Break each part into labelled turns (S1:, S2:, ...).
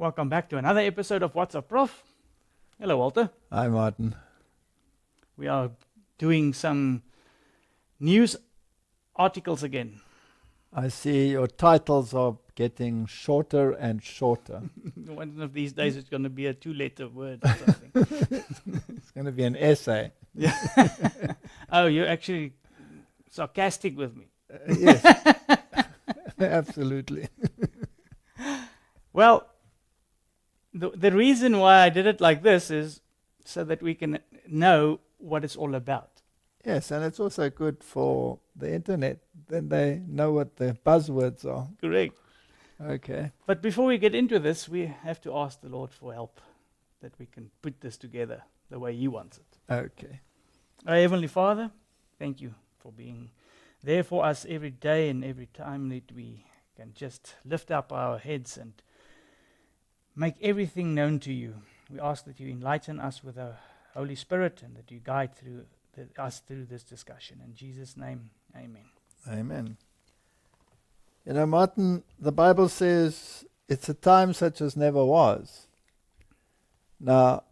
S1: Welcome back to another episode of What's Up Prof. Hello, Walter.
S2: Hi, Martin.
S1: We are doing some news articles again. I see your
S2: titles are getting shorter and shorter.
S1: One of these days it's going to be a two letter word or
S2: something. it's going to be an essay. Yeah.
S1: oh, you're actually sarcastic with me. Uh, yes. Absolutely. well, the, the reason why I did it like this is so that we can know what it's all about.
S2: Yes, and it's also good for the internet. Then they know what the buzzwords are. Correct. Okay.
S1: But before we get into this, we have to ask the Lord for help that we can put this together the way He wants it. Okay. Our Heavenly Father, thank you for being there for us every day and every time that we can just lift up our heads and Make everything known to you. We ask that you enlighten us with the Holy Spirit and that you guide through the, us through this discussion. In Jesus' name, amen. Amen.
S2: You know, Martin, the Bible says it's a time such as never was. Now,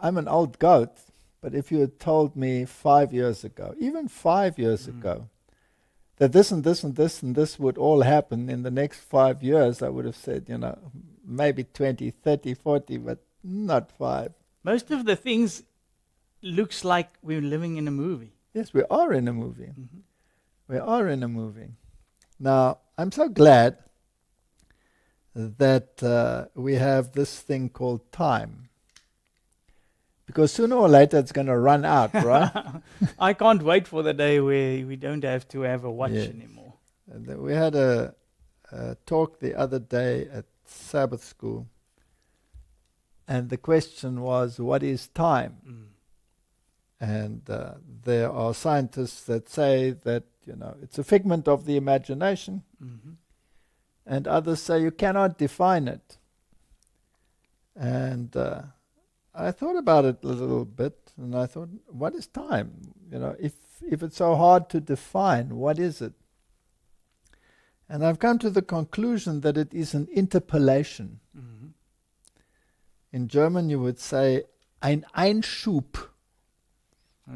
S2: I'm an old goat, but if you had told me five years ago, even five years mm. ago, that this and this and this and this would all happen in the next five years, I would have said, you know, maybe 20, 30, 40, but not five.
S1: Most of the things looks like we're living in a movie.
S2: Yes, we are in a movie. Mm-hmm. We are in a movie. Now, I'm so glad that uh, we have this thing called time. Because sooner or later it's going to run out, right?
S1: I can't wait for the day where we don't have to have a watch yes. anymore.
S2: we had a, a talk the other day at Sabbath school. And the question was, what is time? Mm. And uh, there are scientists that say that, you know, it's a figment of the imagination. Mm-hmm. And others say you cannot define it. And uh, I thought about it a little bit and I thought, what is time? You know, if, if it's so hard to define, what is it? And I've come to the conclusion that it is an interpolation. Mm-hmm. In German, you would say ein Einschub.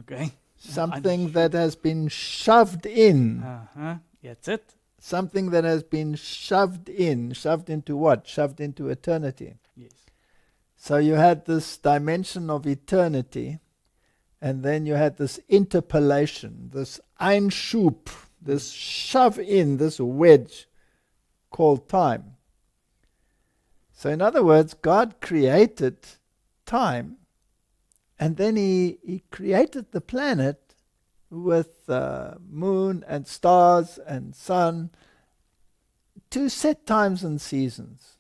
S2: Okay. Something Einschub. that has been shoved in. Uh-huh. That's it. Something that has been shoved in. Shoved into what? Shoved into eternity. Yes. So you had this dimension of eternity, and then you had this interpolation, this Einschub this shove in, this wedge called time. So, in other words, God created time and then He, he created the planet with uh, moon and stars and sun to set times and seasons.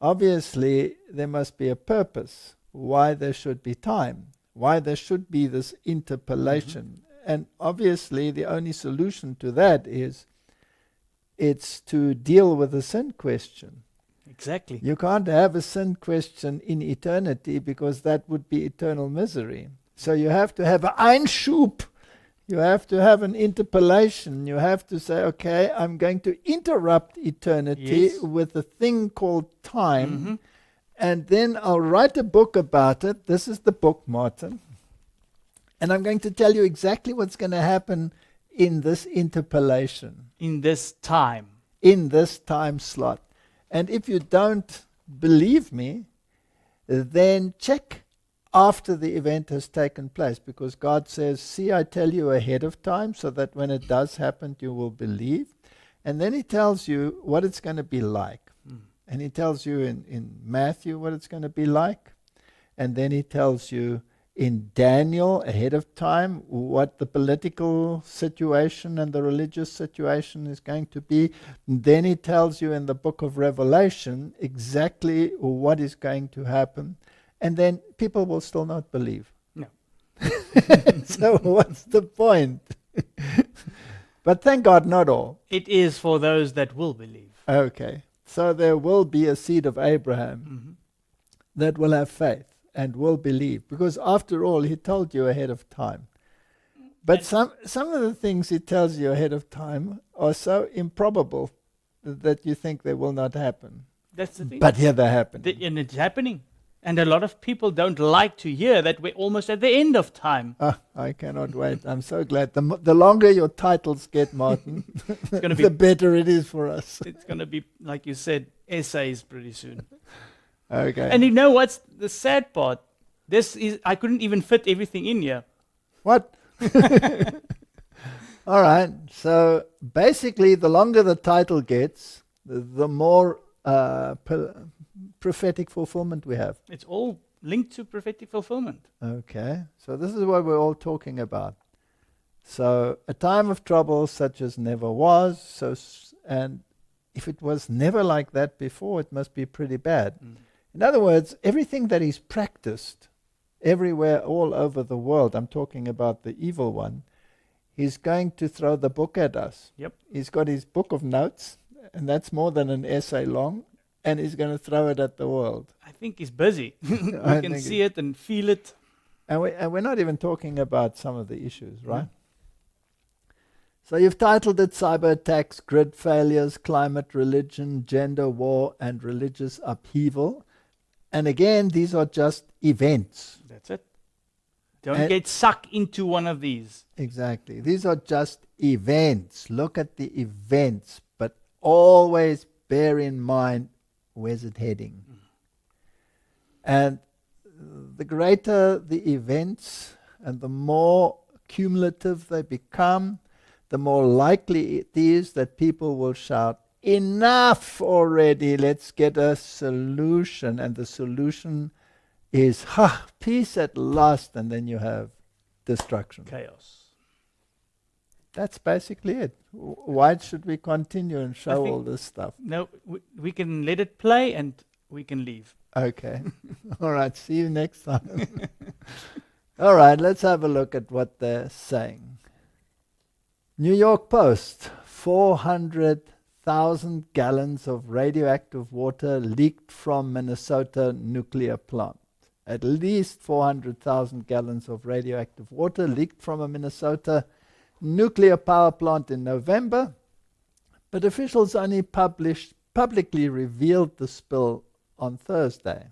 S2: Obviously, there must be a purpose why there should be time, why there should be this mm-hmm. interpolation and obviously, the only solution to that is it's to deal with the sin question. Exactly. You can't have a sin question in eternity because that would be eternal misery. So you have to have an Einschub. You have to have an interpolation. You have to say, okay, I'm going to interrupt eternity yes. with a thing called time. Mm-hmm. And then I'll write a book about it. This is the book, Martin. And I'm going to tell you exactly what's going to happen in this interpolation. In this time. In this time slot. And if you don't believe me, then check after the event has taken place because God says, See, I tell you ahead of time so that when it does happen, you will believe. And then He tells you what it's going to be like. Mm. And He tells you in, in Matthew what it's going to be like. And then He tells you in Daniel ahead of time what the political situation and the religious situation is going to be. And then he tells you in the book of Revelation exactly what is going to happen. And then people will still not believe. No. so, what's the point? but thank God, not all.
S1: It is for those that will believe.
S2: Okay. So, there will be a seed of Abraham mm -hmm. that will have faith and will believe, because after all, he told you ahead of time. But some, some of the things he tells you ahead of time are so improbable that you think they will not happen. That's the thing. But here they happen.
S1: The, and it's happening. And a lot of people don't like to hear that we're almost at the end of time. Ah, I cannot wait. I'm so
S2: glad. The, the longer your titles get, Martin, the be better it is for us. It's
S1: going to be, like you said, essays pretty soon. Okay. And you know what's the sad part? This is I couldn't even fit everything in here. What?
S2: All right. So basically, the longer the title gets, the, the more uh, prophetic fulfillment we have.
S1: It's all linked to prophetic fulfillment.
S2: Okay. So this is what we're all talking about. So a time of trouble such as never was. So and if it was never like that before, it must be pretty bad. Mm. In other words, everything that is practiced everywhere, all over the world, I'm talking about the evil one, he's going to throw the book at us. Yep. He's got his book of notes, and that's more than an essay long, and he's going to throw it at the world. I
S1: think he's busy. we I can see it and
S2: feel it. And, we, and we're not even talking about some of the issues, right? Mm. So you've titled it Cyber Attacks, Grid Failures, Climate, Religion, Gender War, and Religious Upheaval. And again, these are just events.
S1: That's it. Don't and get sucked into one of these.
S2: Exactly. These are just events. Look at the events, but always bear in mind where's it heading. And the greater the events and the more cumulative they become, the more likely it is that people will shout enough already. Let's get a solution. And the solution is, ha, peace at last. And then you have destruction.
S1: Chaos.
S2: That's basically it. Why should we continue and show all this stuff?
S1: No, we, we can let it play and we can leave.
S2: Okay. all right. See you next time. all right. Let's have a look at what they're saying. New York Post, 400 thousand gallons of radioactive water leaked from Minnesota nuclear plant. At least 400,000 gallons of radioactive water leaked from a Minnesota nuclear power plant in November, but officials only published, publicly revealed the spill on Thursday.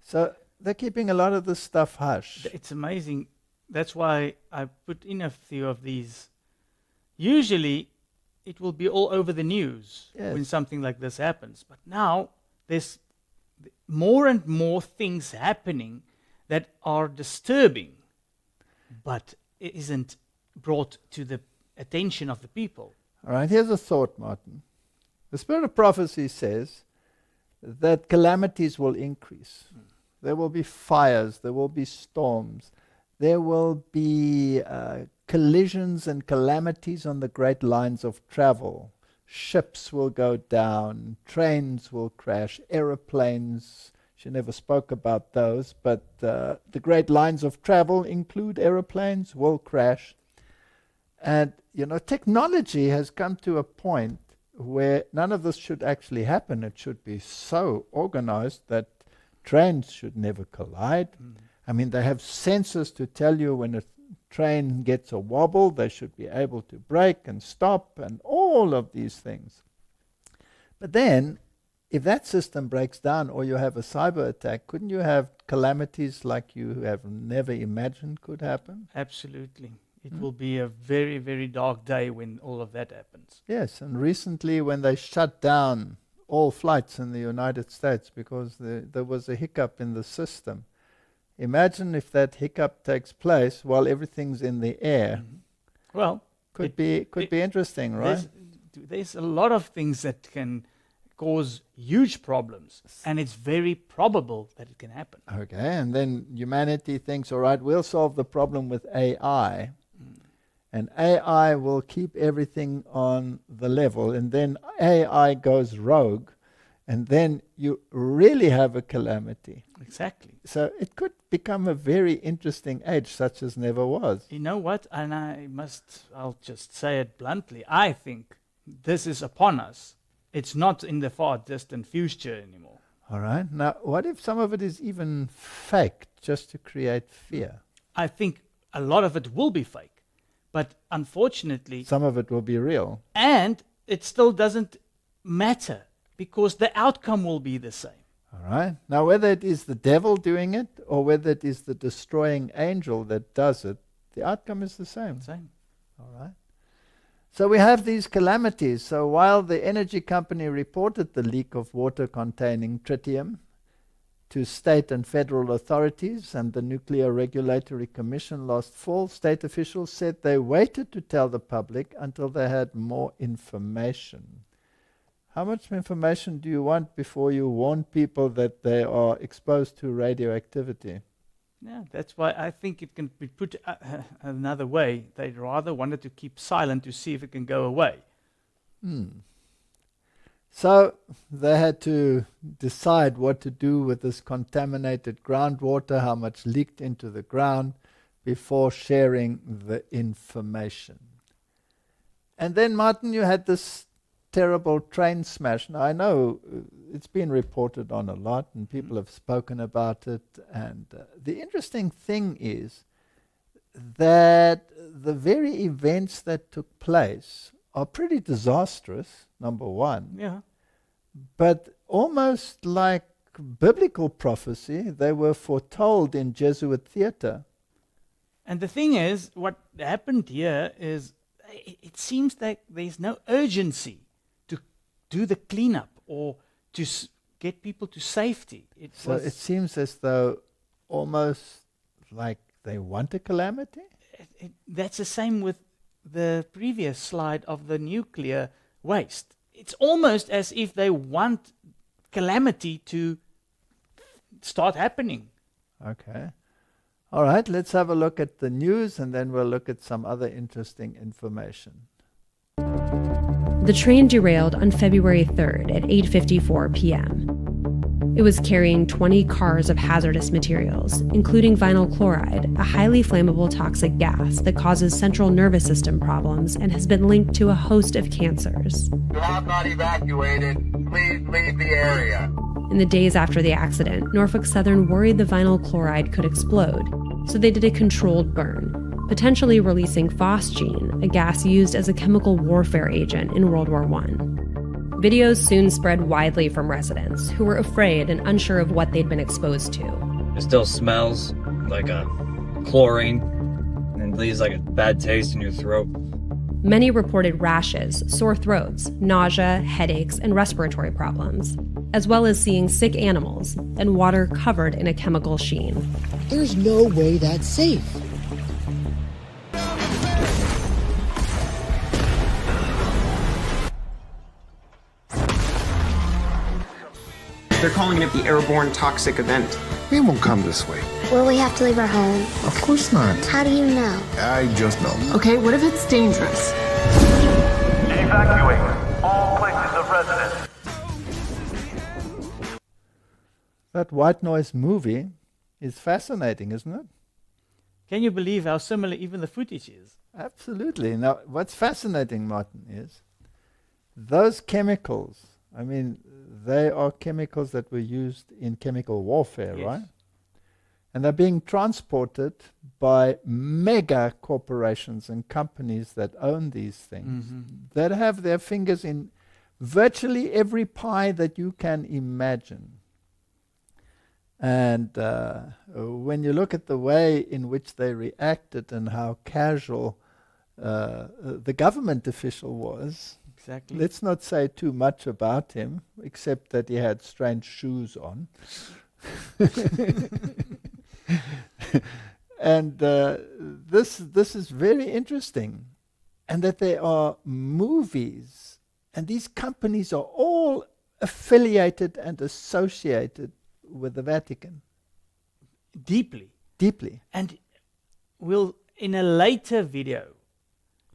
S1: So they're keeping a lot of this stuff hush. It's amazing. That's why I put in a few of these. Usually, it will be all over the news yes. when something like this happens. But now there's more and more things happening that are disturbing, but it isn't brought to the attention of the people.
S2: All right, here's a thought, Martin. The spirit of prophecy says that calamities will increase. Mm. There will be fires, there will be storms, there will be uh, collisions and calamities on the great lines of travel. Ships will go down, trains will crash, aeroplanes. She never spoke about those, but uh, the great lines of travel include aeroplanes, will crash. And, you know, technology has come to a point where none of this should actually happen. It should be so organized that trains should never collide. Mm. I mean, they have sensors to tell you when a train gets a wobble, they should be able to brake and stop and all of these things. But then, if that system breaks down or you have a cyber attack, couldn't you have calamities like you have never imagined could
S1: happen? Absolutely. It mm. will be a very, very dark day when all of that happens.
S2: Yes, and recently when they shut down all flights in the United States because the, there was a hiccup in the system, Imagine if that hiccup takes place while everything's in the air. Mm-hmm. Well, could it, be could
S1: it, be interesting, right? There's, there's, a lot of things that can cause huge problems, and it's very probable that it can happen.
S2: Okay, and then humanity thinks, all right, we'll solve the problem with AI. Mm. And AI will keep everything on the level, and then AI goes rogue and then you really have a calamity. Exactly. So it could become a very interesting age, such as never was.
S1: You know what? And I must, I'll just say it bluntly. I think this is upon us. It's not in the far distant future anymore. All right. Now, what if some of it is even fake, just to create fear? I think a lot of it will be fake, but unfortunately, some of it will be real. And it still doesn't matter because the outcome will be the same. All right. Now, whether it
S2: is the devil doing it or whether it is the destroying angel that does it, the outcome is the same. Same. All right. So we have these calamities. So while the energy company reported the leak of water containing tritium to state and federal authorities and the Nuclear Regulatory Commission last fall, state officials said they waited to tell the public until they had more information. How much information do you want before you warn people that they are exposed to radioactivity?
S1: Yeah, that's why I think it can be put uh, uh another way. They rather wanted to keep silent to see if it can go away.
S2: Hmm. So they had to decide what to do with this contaminated groundwater, how much leaked into the ground, before sharing the information. And then, Martin, you had this terrible train smash. Now, I know uh, it's been reported on a lot and people mm. have spoken about it. And uh, the interesting thing is that the very events that took place are pretty disastrous, number one. Yeah. But almost like biblical prophecy, they were foretold in Jesuit theater.
S1: And the thing is, what happened here is it seems like there's no urgency do the cleanup or to s- get people to safety. It so it
S2: seems as though almost like they want a calamity? It,
S1: it, that's the same with the previous slide of the nuclear waste. It's almost as if they want calamity to start happening.
S2: Okay. All right, let's have a look at the news and then we'll look at some other interesting information
S3: the train derailed on February 3rd at 8:54 p.m. It was carrying 20 cars of hazardous materials, including vinyl chloride, a highly flammable toxic gas that causes central nervous system problems and has been linked to a host of cancers. You have not evacuated. Please leave the area. In the days after the accident, Norfolk Southern worried the vinyl chloride could explode, so they did a controlled burn, potentially releasing phosgene, a gas used as a chemical warfare agent in World War I. Videos soon spread widely from residents who were afraid and unsure of what they'd been exposed to.
S4: It still smells like a chlorine and leaves like
S5: a
S6: bad taste in your throat.
S3: Many reported rashes, sore throats, nausea, headaches, and respiratory problems, as well as seeing sick animals and water covered in a chemical sheen. There's no way that's safe.
S4: They're calling it the airborne toxic event. It won't come this way. Will we have to leave our home? Of course not. How do you know? I
S7: just
S2: know.
S4: Okay, what if it's dangerous?
S3: Evacuate
S1: all places of residence.
S2: That white noise movie is fascinating, isn't it?
S1: Can you believe how similar even the footage is?
S2: Absolutely. Now, what's fascinating, Martin, is those chemicals. I mean, they are chemicals that were used in chemical warfare, yes. right? And they're being transported by mega corporations and companies that own these things mm-hmm. that have their fingers in virtually every pie that you can imagine. And uh, when you look at the way in which they reacted and how casual uh, the government official was, Exactly. Let's not say too much about him, except that he had strange shoes on. and uh, this this is very interesting, and that there are movies, and these companies are all affiliated and associated with the Vatican.
S1: Deeply. Deeply. And we'll, in a later video,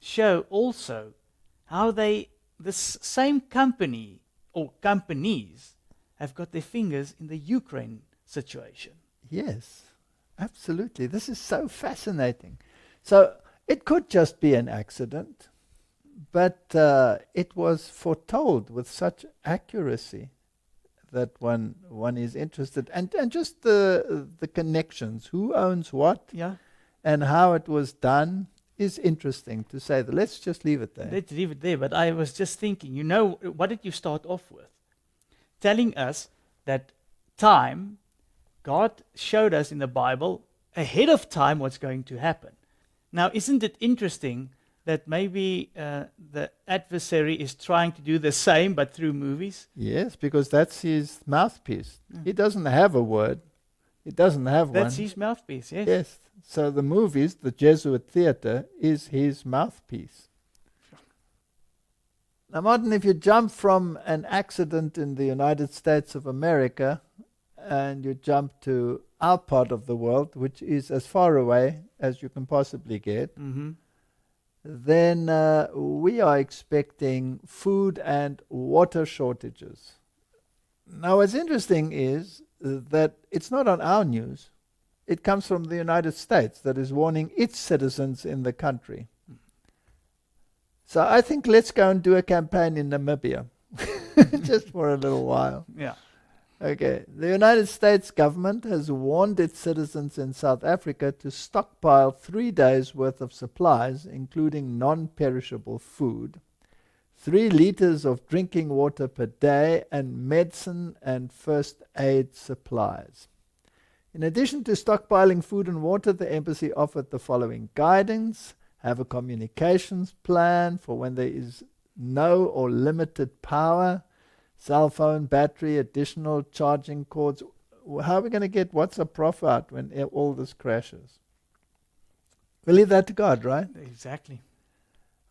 S1: show also how they this same company or companies have got their fingers in the Ukraine situation.
S2: Yes, absolutely. This is so fascinating. So it could just be an accident, but uh, it was foretold with such accuracy that one one is interested and and just the the connections who owns what yeah and how it was done is interesting to say that. Let's just leave it there.
S1: Let's leave it there. But I was just thinking, you know, what did you start off with? Telling us that time, God showed us in the Bible ahead of time what's going to happen. Now, isn't it interesting that maybe uh, the adversary is trying to do the same but through movies?
S2: Yes, because that's his mouthpiece. Mm. He doesn't have a word. He doesn't have that's one. That's his mouthpiece, yes. Yes. So the movies, the Jesuit theater, is his mouthpiece. Now, Martin, if you jump from an accident in the United States of America and you jump to our part of the world, which is as far away as you can possibly get, mm-hmm. then uh, we are expecting food and water shortages. Now, what's interesting is that it's not on our news it comes from the United States that is warning its citizens in the country. So I think let's go and do a campaign in Namibia just for a little while. Yeah. Okay. The United States government has warned its citizens in South Africa to stockpile three days' worth of supplies, including non perishable food, three liters of drinking water per day, and medicine and first aid supplies. In addition to stockpiling food and water, the embassy offered the following guidance have a communications plan for when there is no or limited power, cell phone battery, additional charging cords. How are we going to get what's a profit out when all this crashes? We leave that to God, right?
S1: Exactly.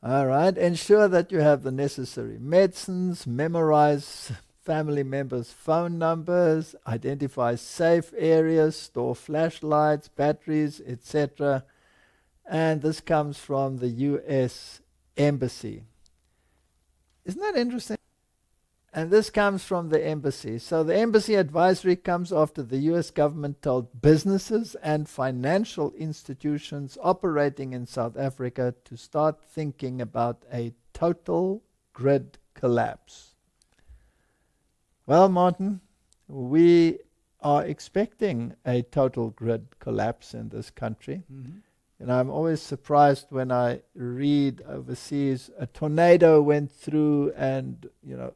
S2: All right. Ensure that you have the necessary medicines, memorize family members' phone numbers, identify safe areas, store flashlights, batteries, etc. And this comes from the US Embassy. Isn't that interesting? And this comes from the embassy. So the embassy advisory comes after the US government told businesses and financial institutions operating in South Africa to start thinking about a total grid collapse. Well, Martin, we are expecting a total grid collapse in this country. Mm-hmm. And I'm always surprised when I read overseas a tornado went through and, you know,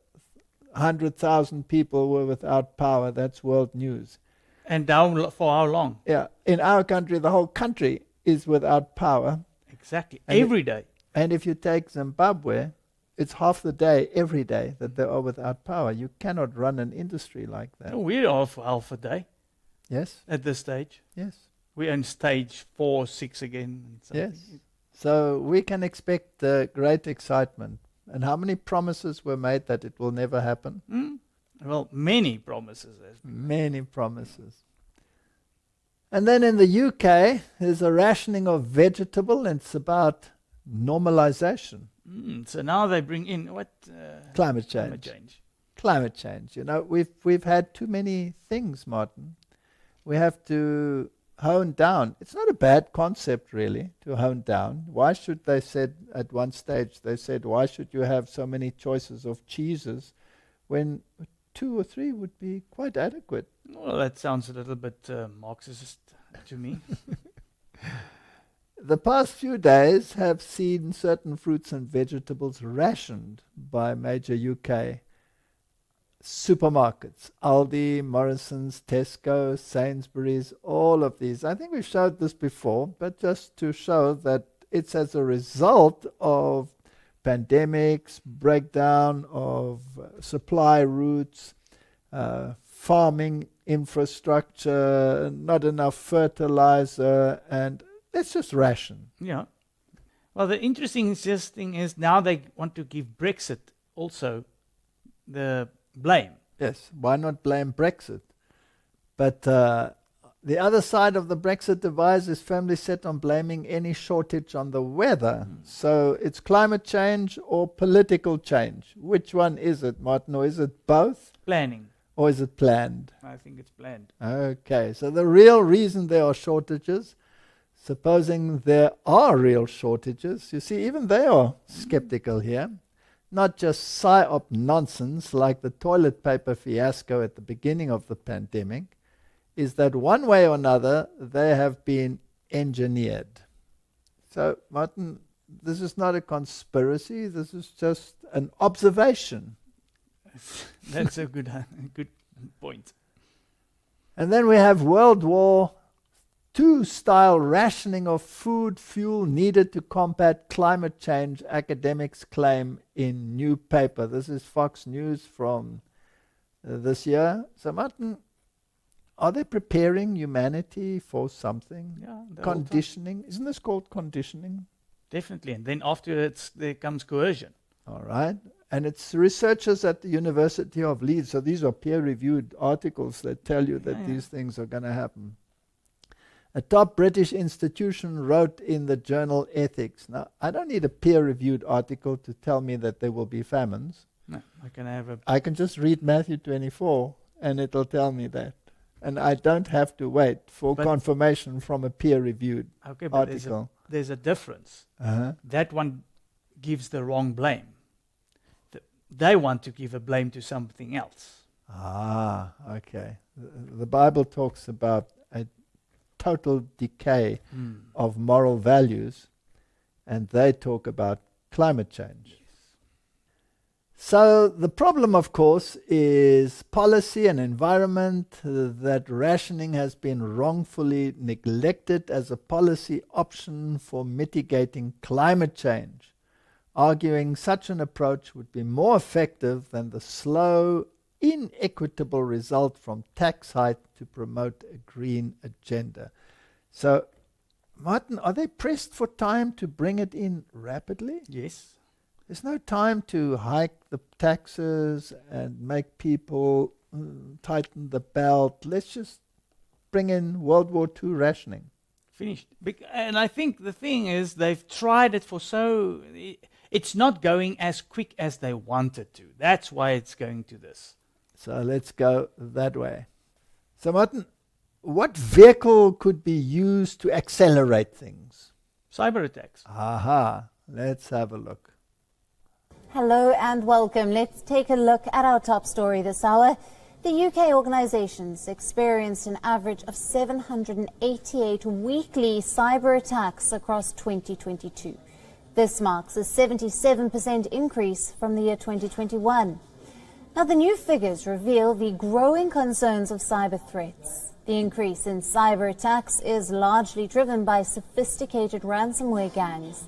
S2: 100,000 people were without power. That's world news.
S1: And down for how long?
S2: Yeah. In our country, the whole country is without power.
S1: Exactly. And Every it, day.
S2: And if you take Zimbabwe, it's half the day every day that they are without power. You cannot run an industry like that.
S1: we're off half a day. Yes. At this stage. Yes. We're in stage four, six again. yes.
S2: So we can expect uh, great excitement. And how many promises were made that it will never happen?
S1: Mm. Well, many promises.
S2: Many promises. And then in the UK, there's a rationing of vegetable, and it's about normalization.
S1: Mm, so now they bring in what? Uh, climate change. Climate change.
S2: Climate change. You know, we've we've had too many things, Martin. We have to hone down. It's not a bad concept, really, to hone down. Why should they said at one stage they said, why should you have so many choices of cheeses,
S1: when two or three would be quite adequate? Well, that sounds a little bit uh, Marxist to me.
S2: the past few days have seen certain fruits and vegetables rationed by major UK supermarkets Aldi, Morrison's, Tesco, Sainsbury's, all of these. I think we've showed this before, but just to show that it's as a result of pandemics, breakdown of uh, supply routes, uh, farming infrastructure, not enough fertilizer, and that's just ration.
S1: Yeah. Well, the interesting thing is now they want to give Brexit also the blame. Yes. Why not blame Brexit? But uh,
S2: the other side of the Brexit device is firmly set on blaming any shortage on the weather. Mm. So it's climate change or political change. Which one is it, Martin, or is it both? Planning. Or is it planned?
S1: I think it's planned.
S2: Okay. So the real reason there are shortages Supposing there are real shortages, you see, even they are skeptical here. Not just psyop nonsense like the toilet paper fiasco at the beginning of the pandemic, is that one way or another they have been engineered. So, Martin, this is not a conspiracy, this is just an observation.
S1: That's a good, good point.
S2: And then we have World War Two style rationing of food fuel needed to combat climate change, academics claim in new paper. This is Fox News from uh, this year. So, Martin, are they preparing humanity for something? Yeah, conditioning. Isn't this called conditioning?
S1: Definitely. And then afterwards, there comes coercion. All right.
S2: And it's researchers at the University of Leeds. So these are peer reviewed articles that tell you yeah, that yeah. these things are going to happen. A top British institution wrote in the journal Ethics. Now, I don't need a peer reviewed article to tell me that there will be famines.
S1: No, I can have a. I
S2: can just read Matthew 24 and it'll tell me that. And I don't have to wait for but confirmation from a peer reviewed okay, but There's a,
S1: there's a difference. Uh-huh. That one gives the wrong blame. The, they want to give a blame to something else.
S2: Ah, okay. The, the Bible talks about total decay mm. of moral values, and they talk about climate change. So, the problem, of course, is policy and environment, uh, that rationing has been wrongfully neglected as a policy option for mitigating climate change arguing such an approach would be more effective than the slow, inequitable result from tax hike to promote a green agenda. So, Martin, are they pressed for time to bring it in rapidly? Yes. There's no time to hike the taxes and make people mm, tighten the belt. Let's just bring in World War II rationing.
S1: Finished. Bec and I think the thing is, they've tried it for so. It's not going as quick as they wanted to. That's why it's going to this.
S2: So let's go
S1: that way. So, Martin,
S2: what vehicle could be used to accelerate
S1: things? Cyber attacks.
S2: Aha, let's have a look.
S8: Hello and welcome. Let's take a look at our top story this hour. The UK organisations experienced an average of 788 weekly cyber attacks across 2022. This marks a 77% increase from the year 2021. Now, the new figures reveal the growing concerns of cyber threats. The increase in cyber attacks is largely driven by sophisticated ransomware gangs.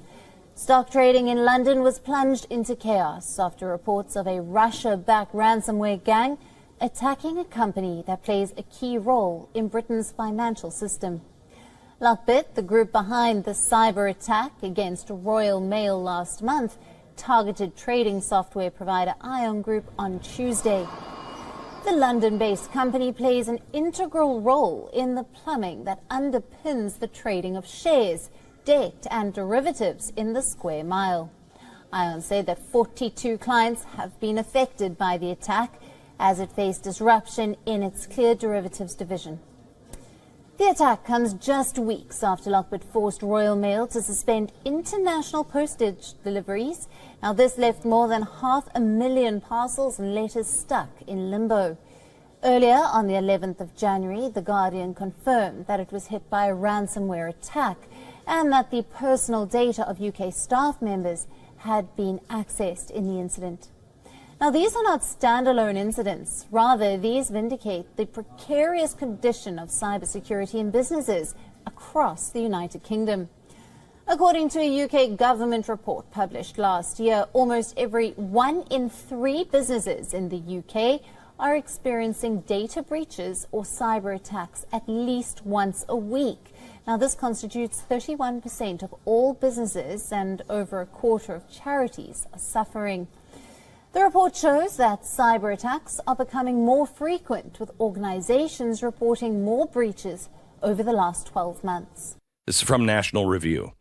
S8: Stock trading in London was plunged into chaos after reports of a Russia-backed ransomware gang attacking a company that plays a key role in Britain's financial system. Lockbit, the group behind the cyber attack against Royal Mail last month, targeted trading software provider Ion Group on Tuesday. The London based company plays an integral role in the plumbing that underpins the trading of shares, debt, and derivatives in the square mile. Ion said that 42 clients have been affected by the attack as it faced disruption in its clear derivatives division. The attack comes just weeks after Lockwood forced Royal Mail to suspend international postage deliveries. Now, this left more than half a million parcels and letters stuck in limbo. Earlier, on the 11th of January, The Guardian confirmed that it was hit by a ransomware attack and that the personal data of UK staff members had been accessed in the incident. Now, these are not standalone incidents. Rather, these vindicate the precarious condition of cybersecurity in businesses across the United Kingdom. According to a UK government report published last year, almost every one in three businesses in the UK are experiencing data breaches or cyber attacks at least once a week. Now, this constitutes 31% of all businesses, and over a quarter of charities are suffering. The report shows that cyber attacks are becoming more frequent, with organizations reporting more breaches over the last 12 months.
S5: This is from National Review.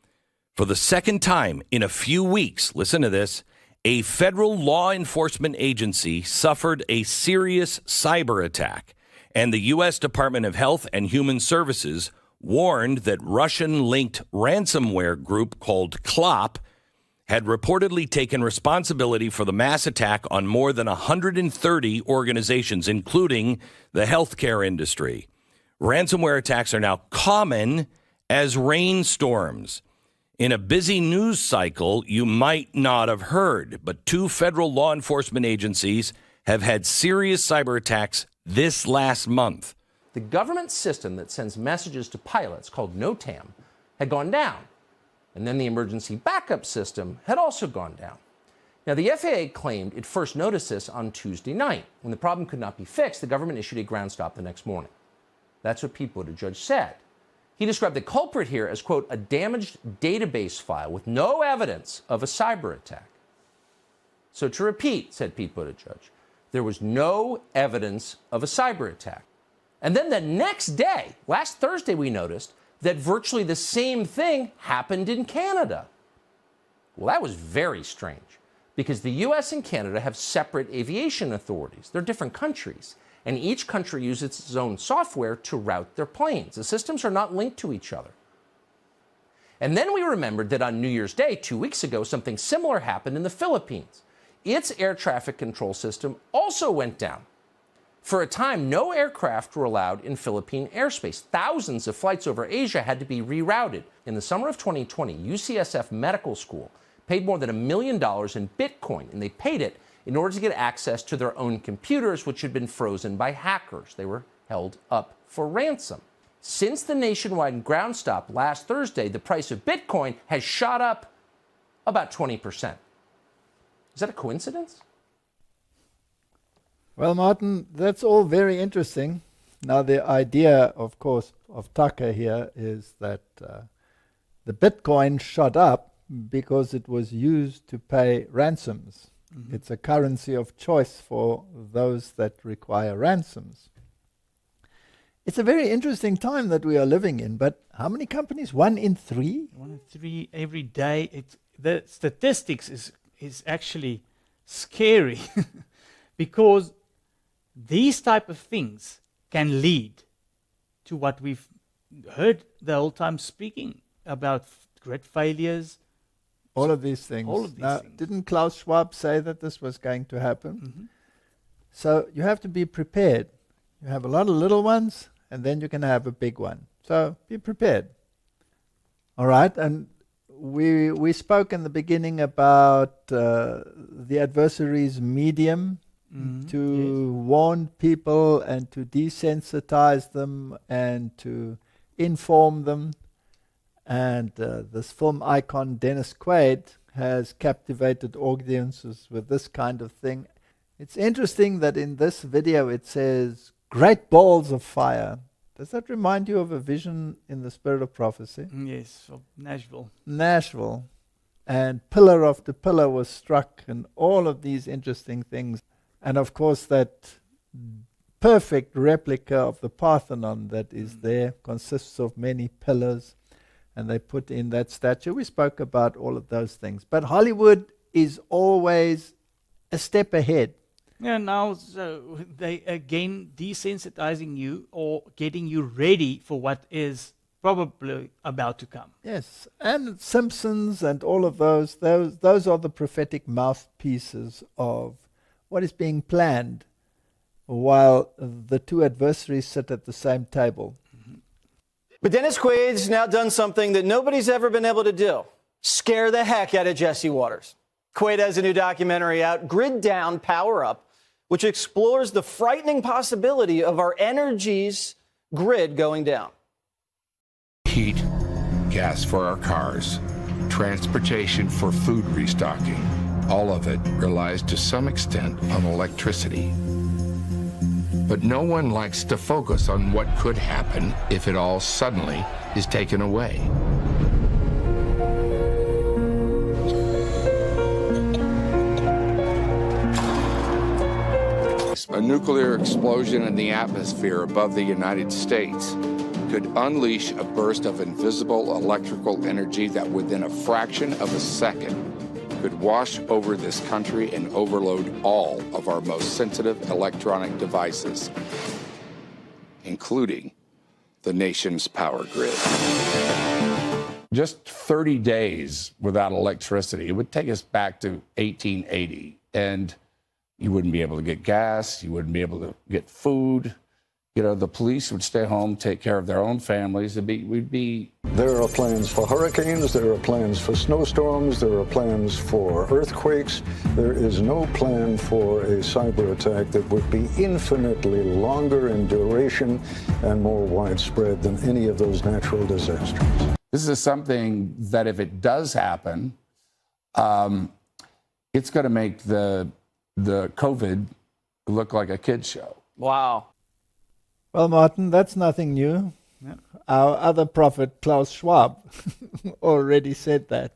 S5: For the second time in a few weeks, listen to this a federal law enforcement agency suffered a serious cyber attack, and the U.S. Department of Health and Human Services warned that Russian linked ransomware group called CLOP had reportedly taken responsibility for the mass attack on more than 130 organizations, including the healthcare industry. Ransomware attacks are now common as rainstorms. In a busy news cycle, you might not have heard, but two federal law enforcement agencies have had serious cyber attacks this last month. The
S3: government system that sends messages to pilots, called NOTAM, had gone down and then the emergency backup system had also gone down. Now, the FAA claimed it first noticed this on Tuesday night. When the problem could not be fixed, the government issued a ground stop the next morning. That's what Pete Buttigieg said. He described the culprit here as, quote, a damaged database file with no evidence of a cyber attack. So to repeat, said Pete Buttigieg, there was no evidence of a cyber attack. And then the next day, last Thursday, we noticed that virtually the same thing happened in Canada. Well, that was very strange because the US and Canada have separate aviation authorities. They're different countries, and each country uses its own software to route their planes. The systems are not linked to each other. And then we remembered that on New Year's Day, two weeks ago, something similar happened in the Philippines. Its air traffic control system also went down for a time, no aircraft were allowed in Philippine airspace. Thousands of flights over Asia had to be rerouted. In the summer of 2020, UCSF Medical School paid more than a million dollars in Bitcoin, and they paid it in order to get access to their own computers, which had been frozen by hackers. They were held up for ransom. Since the nationwide ground stop last Thursday, the price of Bitcoin has shot up about 20%. Is that a coincidence?
S2: Well, Martin, that's all very interesting. Now, the idea, of course, of Tucker here is that uh, the Bitcoin shot up because it was used to pay ransoms. Mm -hmm. It's a currency of choice for those that require ransoms. It's a very interesting time that we are living in, but how many companies? One in three?
S1: One in three every day. the statistics is, is actually scary because these type of things can lead to what we've heard the whole time speaking about great failures. All of these things. All of these now, things. Didn't Klaus Schwab say that this was going to happen? Mm-hmm.
S2: So you have to be prepared. You have a lot of little ones, and then you can have a big one. So be prepared. All right, and we we spoke in the beginning about uh, the adversary's medium Mm-hmm. to yes. warn people and to desensitize them and to inform them. And uh, this film icon Dennis Quaid has captivated audiences with this kind of thing. It's interesting that in this video it says, Great balls of fire. Does that remind you of a vision in the spirit of prophecy?
S1: Mm, yes, of Nashville.
S2: Nashville. And pillar after pillar was struck, and all of these interesting things and of course, that perfect replica of the Parthenon that is mm. there consists of many pillars, and they put in that statue. We spoke about all of those things. But Hollywood is always a step ahead.
S1: Yeah, now so they again desensitizing you or getting you ready for what is probably about to come.
S2: Yes, and Simpsons and all of those, those, those are the prophetic mouthpieces of what is being planned while the two adversaries sit at the same table. Mm-hmm. But Dennis Quaid's now done something that nobody's ever been able to do scare the
S3: heck out of Jesse Waters. Quaid has a new documentary out, Grid Down Power Up, which explores the frightening possibility of our energy's grid going down.
S5: Heat, gas for our cars, transportation for food restocking all of it relies to some extent on electricity. But no one likes to focus on what could happen if it all suddenly is taken away. A nuclear explosion in the atmosphere above the United States could unleash a burst of invisible electrical energy that within a fraction of a second could wash over this country and overload all of our most sensitive electronic devices, including the nation's power grid. Just 30 days without electricity, it would take us back to 1880. And you wouldn't be able to get gas, you wouldn't be able to get food, you know, the police would stay home, take care of their own families. It'd be, we'd be. There are plans for
S2: hurricanes, there are plans for snowstorms, there are plans for earthquakes. There is no plan for a cyber attack that would be infinitely longer in duration and more widespread than any of those natural disasters.
S5: This is something that, if it does happen, um, it's going to make the, the COVID
S2: look like a kid show. Wow. Well, Martin, that's nothing new. Yeah. Our other prophet, Klaus Schwab, already said that.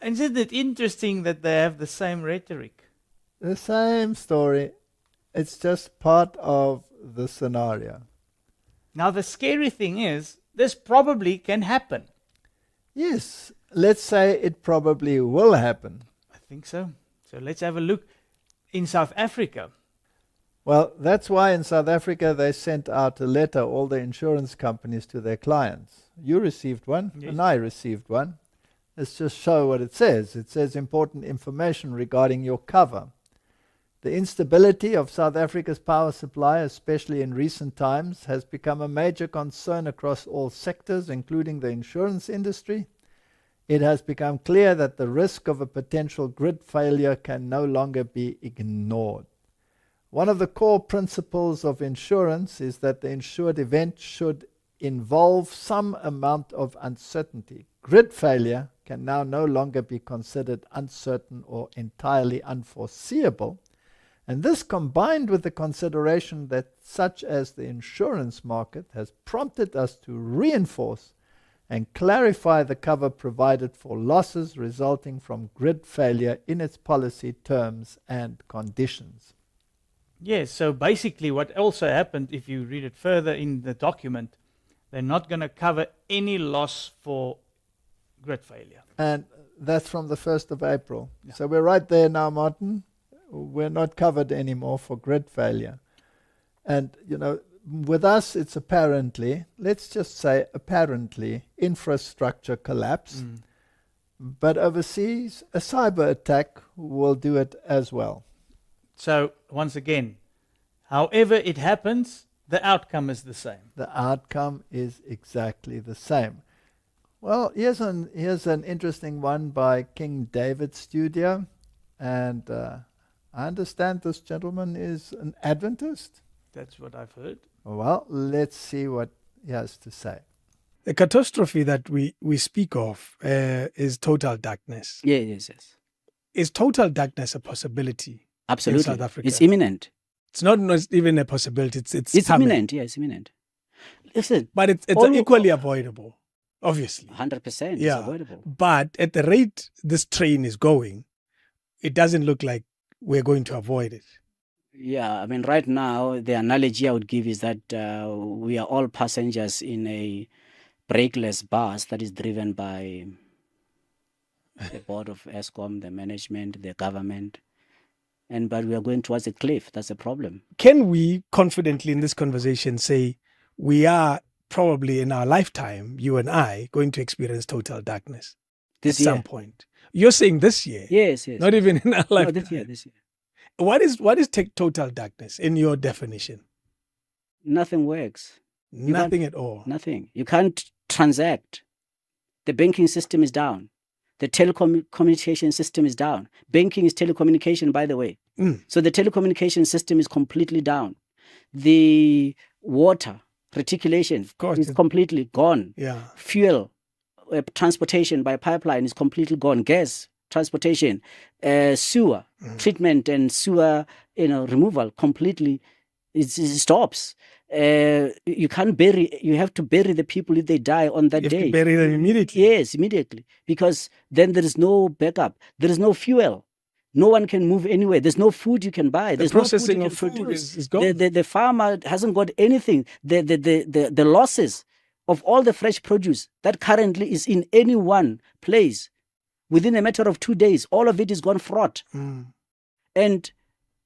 S1: And isn't it interesting that they have the same rhetoric?
S2: The same story. It's just part of the scenario.
S1: Now, the scary thing is, this probably can happen.
S2: Yes, let's say it probably will happen.
S1: I think so. So let's have a look in South Africa.
S2: Well, that's why in South Africa they sent out a letter, all the insurance companies, to their clients. You received one, yes. and I received one. Let's just show what it says. It says important information regarding your cover. The instability of South Africa's power supply, especially in recent times, has become a major concern across all sectors, including the insurance industry. It has become clear that the risk of a potential grid failure can no longer be ignored. One of the core principles of insurance is that the insured event should involve some amount of uncertainty. Grid failure can now no longer be considered uncertain or entirely unforeseeable. And this combined with the consideration that such as the insurance market has prompted us to reinforce and clarify the cover provided for losses resulting from grid failure in its policy terms and conditions.
S1: Yes, so basically, what also happened, if you read it further in the document, they're not going to cover any loss for grid failure. And that's from
S2: the 1st of April. Yeah. So we're right there now, Martin. We're not covered anymore for grid failure. And, you know, with us, it's apparently, let's just say apparently, infrastructure collapse. Mm. But overseas,
S1: a cyber attack will do it as well. So, once again, however it happens, the outcome is the same. The outcome is
S2: exactly the same. Well, here's an, here's an interesting one by King David Studio. And uh, I understand this gentleman is
S1: an Adventist. That's what I've heard.
S2: Well, let's see what he has to say.
S1: The catastrophe that we, we speak of uh, is total darkness. Yeah, yes, yes. Is total darkness a possibility?
S7: Absolutely. South Africa. It's imminent. It's not, not
S1: even a possibility. It's it's, it's imminent.
S7: Yeah, it's imminent. Listen, but it's, it's equally avoidable, obviously. Hundred percent. Yeah, avoidable.
S1: But at the rate this train is going, it doesn't look like we're going to avoid it.
S7: Yeah, I mean, right now the analogy I would give is that uh, we are all passengers in a brakeless bus that is driven by the board of ESCOM, the management, the government and but we are going towards a cliff. That's a problem.
S1: Can we confidently in this conversation say we are probably in our lifetime, you and I, going to experience total darkness
S7: this at year. some point? You're saying this year? Yes, yes. Not even in our lifetime. No, this year. This year.
S1: What is what is take total darkness in your definition?
S7: Nothing works. You nothing at all. Nothing. You can't transact. The banking system is down the telecommunication system is down. Banking is telecommunication, by the way. Mm. So the telecommunication system is completely down. The water reticulation is completely gone. Yeah. Fuel uh, transportation by pipeline is completely gone. Gas transportation, uh, sewer mm. treatment and sewer you know removal completely it stops. Uh, you can't bury. You have to bury the people if they die on that day. bury them immediately. Yes, immediately, because then there is no backup. There is no fuel. No one can move anywhere. There's no food you can buy. The processing no food of food is, is, gone. The, the, the, farmer hasn't got anything. The, the, the, the, the losses of all the fresh produce that currently is in any one place within a matter of two days, all of it is gone fraught. Mm. And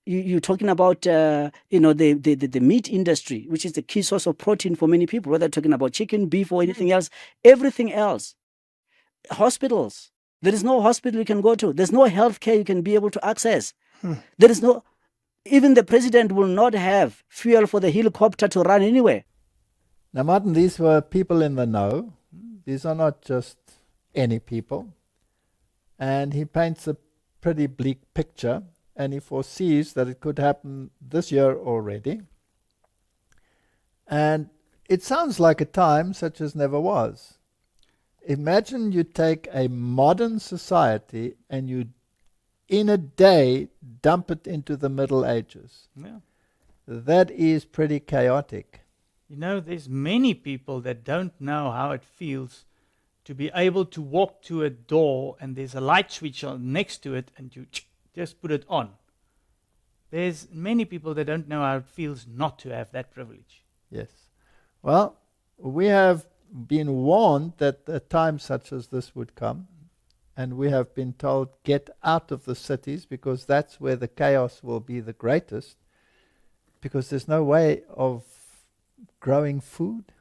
S7: you, you're talking about uh, you know the, the, the the meat industry, which is the key source of protein for many people. Whether talking about chicken, beef, or anything else, everything else, hospitals. There is no hospital you can go to. There's no health care you can be able to access. Hmm. There is no. Even the president will not have fuel for the helicopter to run anywhere. Now, Martin, these were
S2: people in the know. These are not just any people. And he paints a pretty bleak picture and he foresees that it could happen this year already. And it sounds like a time such as never was. Imagine you take a modern society and you, in a day, dump it into the Middle Ages. Yeah. That is pretty chaotic.
S1: You know, there's many people that don't know how it feels to be able to walk to a door and there's a light switch on next to it and you just put it on. There's many people that don't know how it feels not to have that privilege.
S2: Yes. Well, we have been warned that a time such as this would come, and we have been told, get out of the cities because that's where the chaos will be the greatest, because there's no way of growing food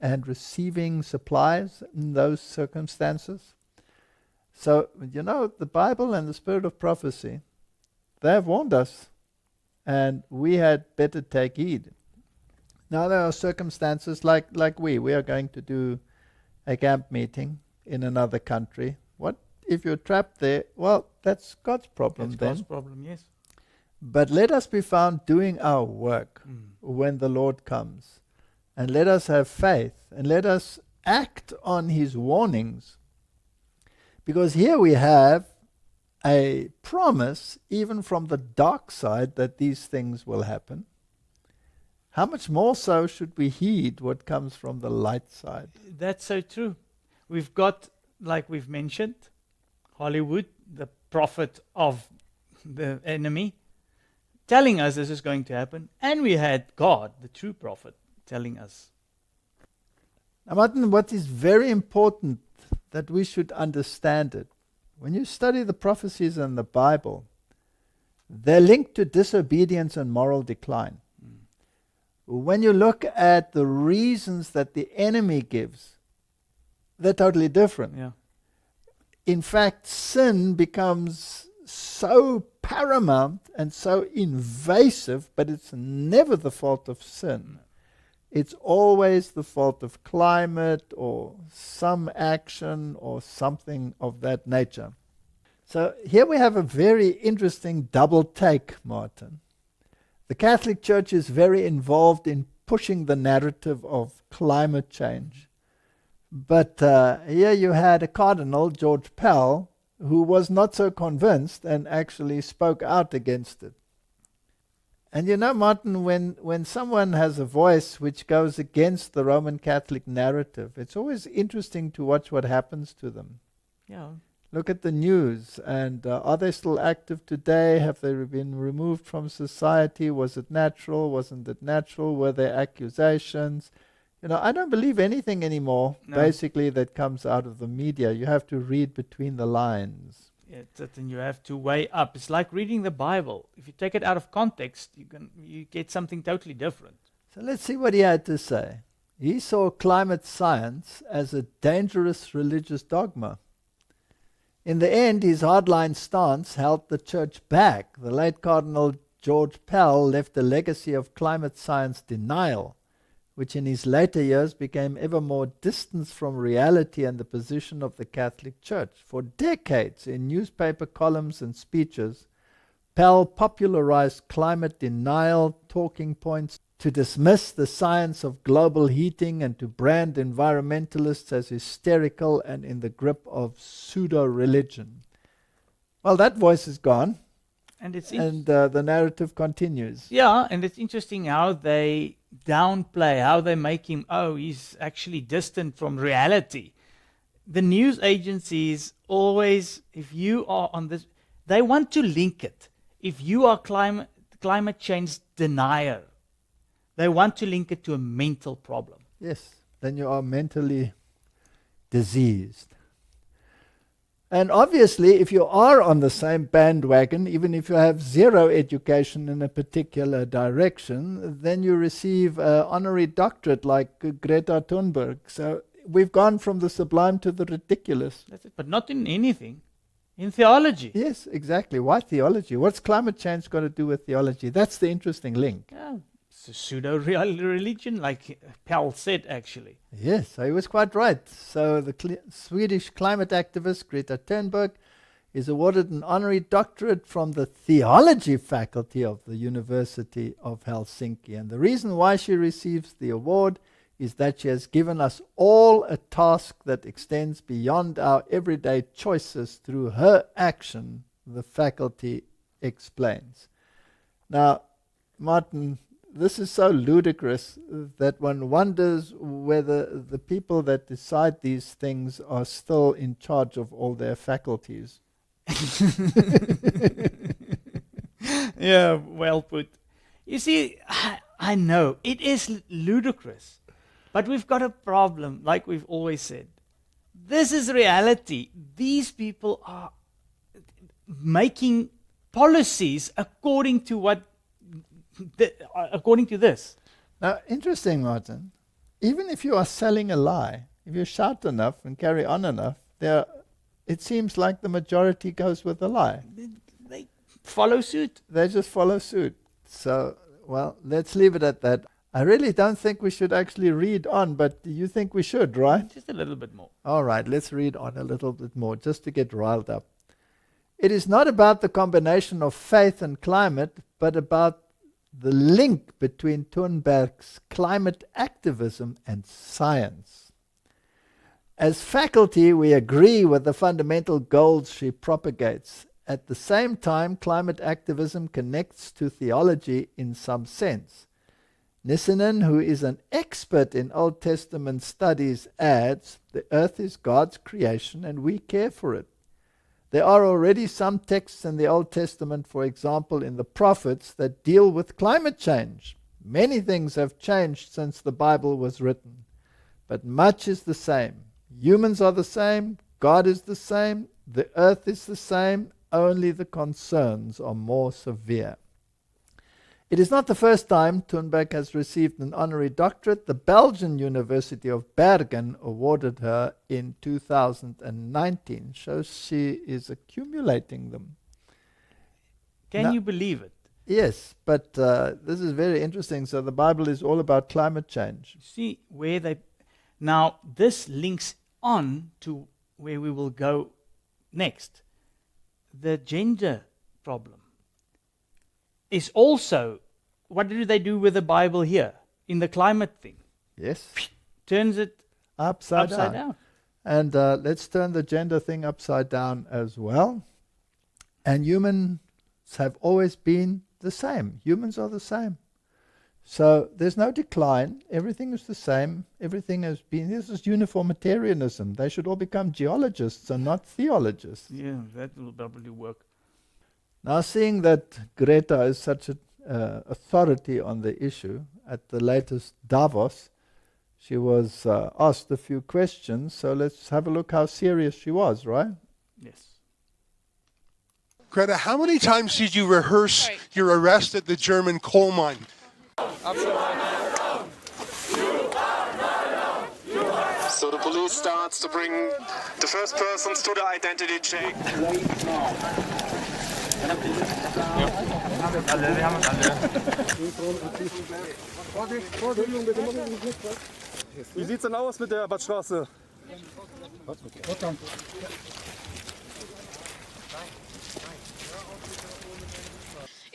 S2: and receiving supplies in those circumstances. So, you know, the Bible and the spirit of prophecy, they have warned us, and we had better take heed. Now, there are circumstances like, like we. We are going to do a camp meeting in another country. What if you're trapped there? Well, that's God's problem that's then. God's
S1: problem, yes.
S2: But let us be found doing our work mm. when the Lord comes. And let us have faith and let us act on his warnings because here we have a promise, even from the dark side, that these things will happen. How much more so should we heed what comes from the light side?
S1: That's so true. We've got, like we've mentioned, Hollywood, the prophet of the enemy, telling us this is going to happen. And we had God, the true prophet, telling us. Now,
S2: Martin, what is very important that we should understand it. When you study the prophecies in the Bible, they're linked to disobedience and moral decline. Mm. When you look at the reasons that the enemy gives, they're totally different. Yeah. In fact, sin becomes so paramount and so invasive, but it's never the fault of sin. It's always the fault of climate or some action or something of that nature. So here we have a very interesting double take, Martin. The Catholic Church is very involved in pushing the narrative of climate change. But uh, here you had a cardinal, George Pell, who was not so convinced and actually spoke out against it. And you know, Martin, when, when someone has a voice which goes against the Roman Catholic narrative, it's always interesting to watch what happens to them. Yeah. Look at the news and uh, are they still active today? Have they been removed from society? Was it natural? Wasn't it natural? Were there accusations? You know, I don't believe anything anymore, no. basically, that comes out of the media. You have to read between the lines
S1: it's it, and you have to weigh up. It's like reading the Bible. If you take it out of context, you can you get something totally different.
S2: So let's see what he had to say. He saw climate science as a dangerous religious dogma. In the end, his hardline stance held the church back. The late Cardinal George Pell left a legacy of climate science denial which in his later years became ever more distant from reality and the position of the Catholic Church. For decades, in newspaper columns and speeches, Pell popularized climate denial talking points to dismiss the science of global heating and to brand environmentalists as hysterical and in the grip of pseudo religion. Well, that voice is gone.
S1: And, it's and
S2: uh, the narrative continues.
S1: Yeah, and it's interesting how they downplay, how they make him, oh, he's actually distant from reality. The news agencies always, if you are on this, they want to link it. If you are climate, climate change denier, they want to link it to a mental problem. Yes, then you are
S2: mentally diseased. And obviously, if you are on the same bandwagon, even if you have zero education in a particular direction, then you receive an honorary doctorate like Greta Thunberg. So we've gone from the sublime to the ridiculous.
S1: But not in anything. In
S2: theology. Yes, exactly. Why theology? What's climate change got to do with theology? That's the interesting link.
S7: Yeah
S1: pseudo religion, like Pell said, actually.
S2: Yes, he was quite right. So the cl Swedish climate activist Greta Thunberg is awarded an honorary doctorate from the theology faculty of the University of Helsinki. And the reason why she receives the award is that she has given us all a task that extends beyond our everyday choices through her action, the faculty explains. Now, Martin, this is so ludicrous that one wonders whether the people that decide these things are still in charge of all their faculties.
S1: yeah, well put. You see, I, I know it is l- ludicrous, but we've got a problem, like we've always said. This is reality. These people are making policies according to what th- uh, according to this. Now, interesting, Martin. Even if you are selling a lie,
S2: if you shout enough and carry on enough, there, it seems like the majority goes with the lie. They, they follow suit. They just follow suit. So, well, let's leave it at that. I really don't think we should actually read on, but you think we should, right?
S1: Just a little bit more.
S2: All right, let's read on a little bit more just to get riled up. It is not about the combination of faith and climate, but about the link between Thunberg's climate activism and science. As faculty, we agree with the fundamental goals she propagates. At the same time, climate activism connects to theology in some sense. Nissinen, who is an expert in Old Testament studies, adds The earth is God's creation and we care for it. There are already some texts in the Old Testament, for example, in the prophets, that deal with climate change. Many things have changed since the Bible was written, but much is the same. Humans are the same, God is the same, the earth is the same, only the concerns are more severe. It is not the first time Thunberg has received an honorary doctorate. The Belgian University of Bergen awarded her in 2019. So she is accumulating them.
S1: Can you believe it?
S2: Yes, but uh, this is very interesting. So the Bible is all about climate change.
S1: See where they. Now, this links on to where we will go next the gender problem is also what do they do with the Bible here in the climate thing? Yes. Turns it
S2: upside, upside down. down. And uh, let's turn the gender thing upside down as well. And humans have always been the same. Humans are the same. So there's no decline. Everything is the same. Everything has been. This is uniformitarianism. They should all become geologists and not theologists.
S1: Yeah, that will probably work.
S2: Now, seeing that Greta is such an uh, authority on the issue, at the latest Davos, she was uh, asked a few questions, so let's have a look how serious she was, right? Yes. Greta, how many times did you rehearse right. your arrest at the German coal mine?
S6: So
S8: the police starts to bring the first persons to the identity check.
S1: Wie sieht's denn aus mit der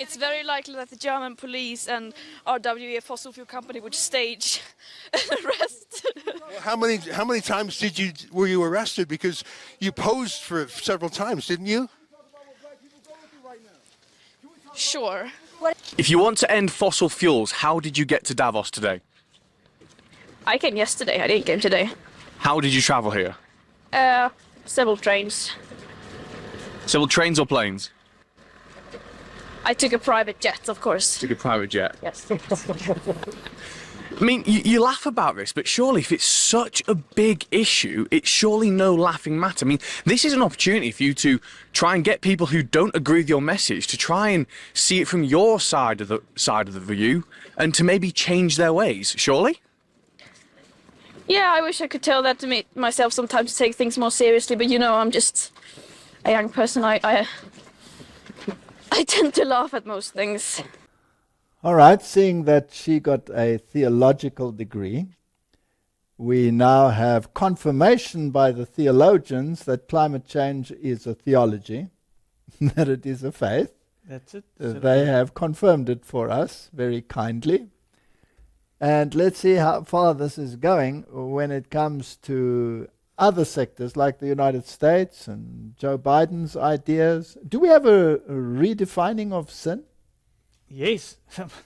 S7: It's very likely that the German police and RWE fossil fuel company would stage an arrest. how many
S5: how many times did you were you arrested because you posed for several times, didn't you?
S7: Sure.
S1: If you want to end fossil fuels, how did you get to Davos today?
S7: I came yesterday. I didn't come today.
S1: How did you travel here?
S7: Uh, civil trains.
S1: Civil trains or planes?
S7: I took a private jet, of course.
S1: Took a private jet.
S7: Yes.
S1: I mean, you, you, laugh about this, but surely if it's such a big issue, it's surely no laughing matter. I mean, this is an opportunity for you to try and get people who don't agree with your message to try and see it from your side of the side of the view and to maybe change their ways. Surely.
S6: Yeah, I wish I could tell
S7: that to me, myself sometimes to take things more seriously, but you know, I'm just a young person. I I, I tend to laugh at most things.
S2: All right, seeing that she got a theological degree, we now have confirmation by the theologians that climate change is a theology, that it is a faith. That's it. Uh, they have confirmed it for us very kindly. And let's see how far this is going when it comes to other sectors like the United States and Joe Biden's ideas. Do we have a, a redefining of sin?
S1: Yes. um,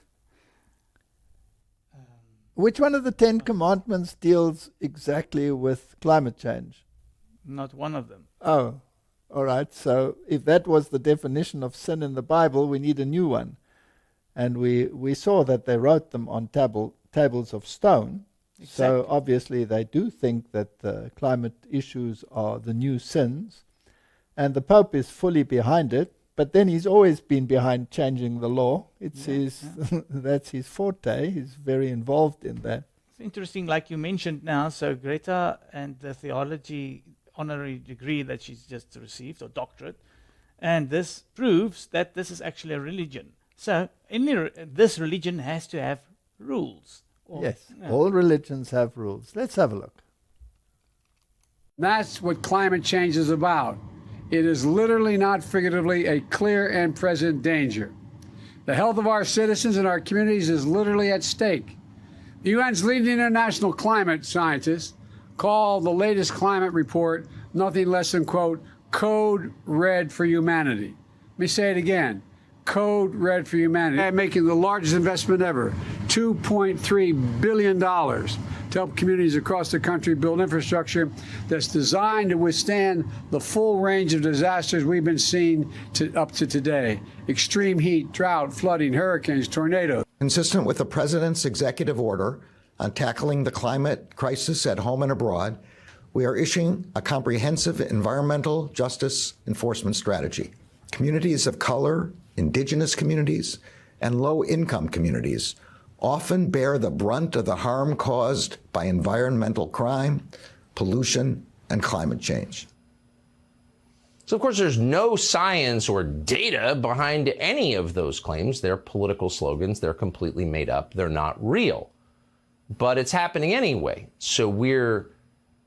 S2: Which one of the Ten Commandments deals exactly with climate change?
S1: Not one of them. Oh,
S2: all right. So if that was the definition of sin in the Bible, we need a new one. And we, we saw that they wrote them on table, tables of stone. Exactly. So obviously they do think that the climate issues are the new sins. And the Pope is fully behind it but then he's always been behind changing the law. It's yeah, his yeah. that's his forte. He's very involved in that.
S1: It's interesting, like you mentioned now. So Greta and the theology honorary degree that she's just received or doctorate, and this proves that this is actually a religion. So any re- this religion has to have rules.
S2: yes, all religions have rules. Let's have a look.
S5: That's what climate change is about it is literally, not figuratively, a clear and present danger. The health of our citizens and our communities is literally at stake. The UN's leading international climate scientists call the latest climate report nothing less than, quote, code red for humanity. Let me say it again Code Red for Humanity, uh, making the largest investment ever $2.3 billion to help communities across the country build infrastructure that's designed to withstand the full range of disasters we've been seeing to, up to today extreme heat, drought, flooding, hurricanes, tornadoes. Consistent
S2: with the president's executive order on tackling the climate crisis at home and abroad, we are issuing a comprehensive environmental justice enforcement strategy. Communities of color, indigenous communities, and low income communities
S3: often bear the brunt of the harm caused by environmental crime, pollution, and climate change. So, of course, there's no science or data behind any of those claims. They're political slogans, they're completely made up, they're not real. But it's happening anyway. So, we're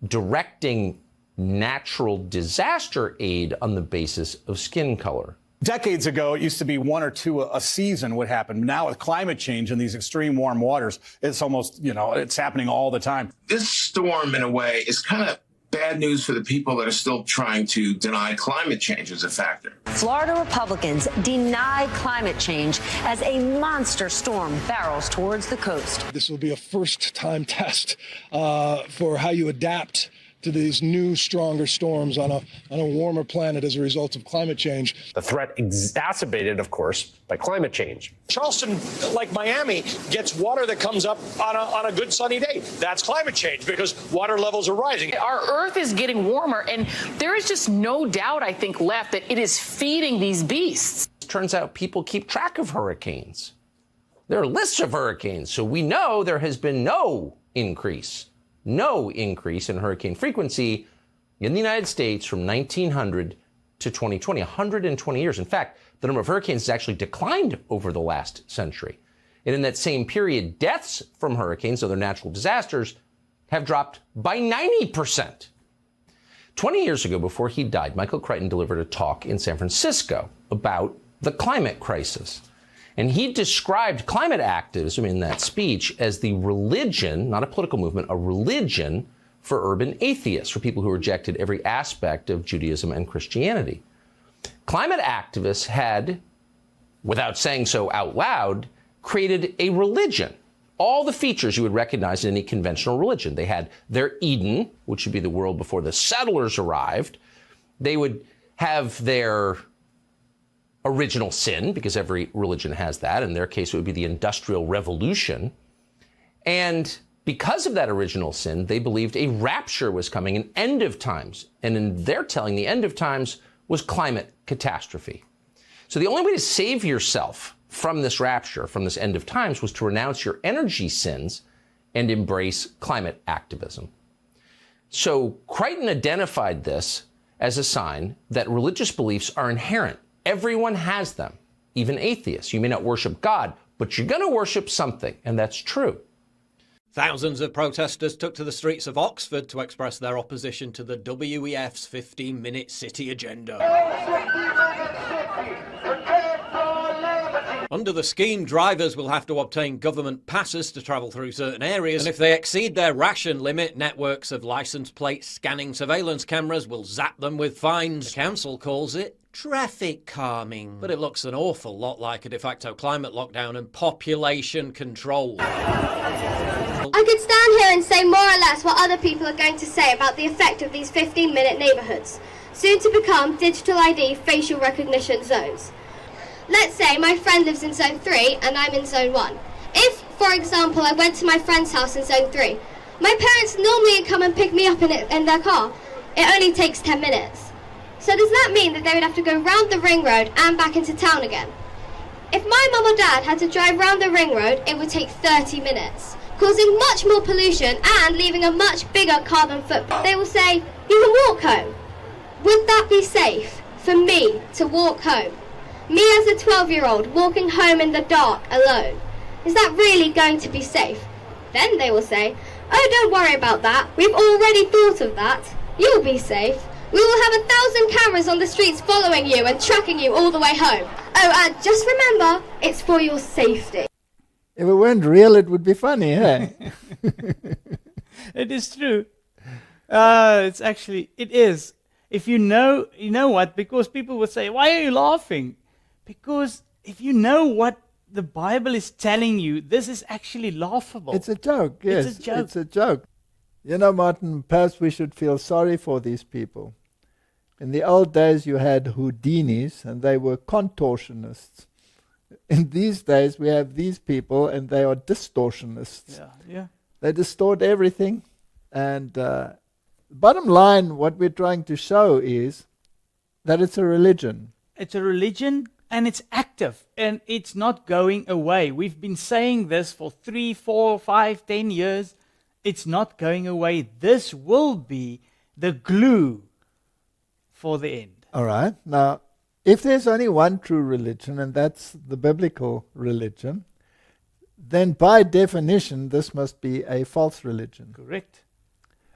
S3: directing natural disaster aid on the basis of skin color. Decades ago, it used to be one or two a season would happen. Now, with climate change and
S5: these extreme warm waters, it's almost, you know, it's happening all the time. This storm, in a way, is kind of bad news for the people that are still trying to deny climate change as a factor.
S3: Florida Republicans deny climate change as a monster storm barrels towards the coast. This will be a first time test uh, for how you adapt to these new, stronger storms on a, on a warmer planet as a result of climate change. The threat exacerbated, of course, by climate change.
S5: Charleston, like Miami, gets water that comes up on a, on a good sunny day. That's climate change because water levels are rising.
S3: Our Earth is getting warmer, and there is just no doubt, I think, left that it is feeding these beasts. Turns out people keep track of hurricanes. There are lists of hurricanes, so we know there has been no increase no increase in hurricane frequency in the United States from 1900 to 2020, 120 years. In fact, the number of hurricanes has actually declined over the last century. And in that same period, deaths from hurricanes, other natural disasters, have dropped by 90%. 20 years ago, before he died, Michael Crichton delivered a talk in San Francisco about the climate crisis. And he described climate activism in that speech as the religion, not a political movement, a religion for urban atheists, for people who rejected every aspect of Judaism and Christianity. Climate activists had, without saying so out loud, created a religion. All the features you would recognize in any conventional religion. They had their Eden, which would be the world before the settlers arrived. They would have their original sin, because every religion has that. In their case, it would be the Industrial Revolution. And because of that original sin, they believed a rapture was coming, an end of times. And in their telling, the end of times was climate catastrophe. So the only way to save yourself from this rapture, from this end of times, was to renounce your energy sins and embrace climate activism. So Crichton identified this as a sign that religious beliefs are inherent Everyone has them, even atheists. You may not worship God, but you're going to worship something, and that's true. Thousands of protesters took to the streets of Oxford to express
S1: their opposition to the WEF's 15 minute city agenda. Under the scheme, drivers will have to obtain
S3: government passes to travel through certain areas, and if they exceed their ration limit, networks of license plate scanning surveillance cameras will zap them with fines. The council calls it traffic calming. But it looks an awful lot like a de facto climate lockdown and population control. I
S5: could stand here and say more or less what other people are going to say about the effect of these 15 minute neighbourhoods, soon to become digital ID facial recognition zones. Let's say my friend lives in zone 3 and I'm in zone 1. If, for example, I went to my friend's house in zone 3, my parents normally come and pick me up in, it, in their car. It only takes 10 minutes. So does that mean that they would have to go round the ring road and back into town again? If my mum or dad had to drive round the ring road, it would take 30 minutes, causing much more pollution and leaving a much bigger carbon footprint. They will say, you can walk home. Would that be safe for me to walk home? Me as a 12 year old walking home in the dark alone. Is that really going to be safe? Then they will say, Oh, don't worry about that. We've already thought of that. You'll be safe. We will have a thousand cameras on the streets following you and tracking you all the way home. Oh, and uh, just remember, it's for your safety.
S6: If it
S2: weren't real, it would be funny, eh?
S1: it is true. Uh, it's actually, it is. If you know, you know what, because people would say, Why are you laughing? Because if you know what the Bible is telling you, this is actually laughable. It's a
S2: joke, yes. It's a joke. It's a joke. You know, Martin, perhaps we should feel sorry for these people. In the old days, you had Houdinis, and they were contortionists. In these days, we have these people, and they are distortionists. Yeah, yeah. They distort everything. And uh, bottom line, what we're trying to show is that it's a religion.
S1: It's a religion and it's active and it's not going away. We've been saying this for three, four, five, ten years. It's not going away. This will be the glue for the end.
S2: All right. Now, if there's only one true religion, and that's the biblical religion, then by definition, this must be a false religion. Correct.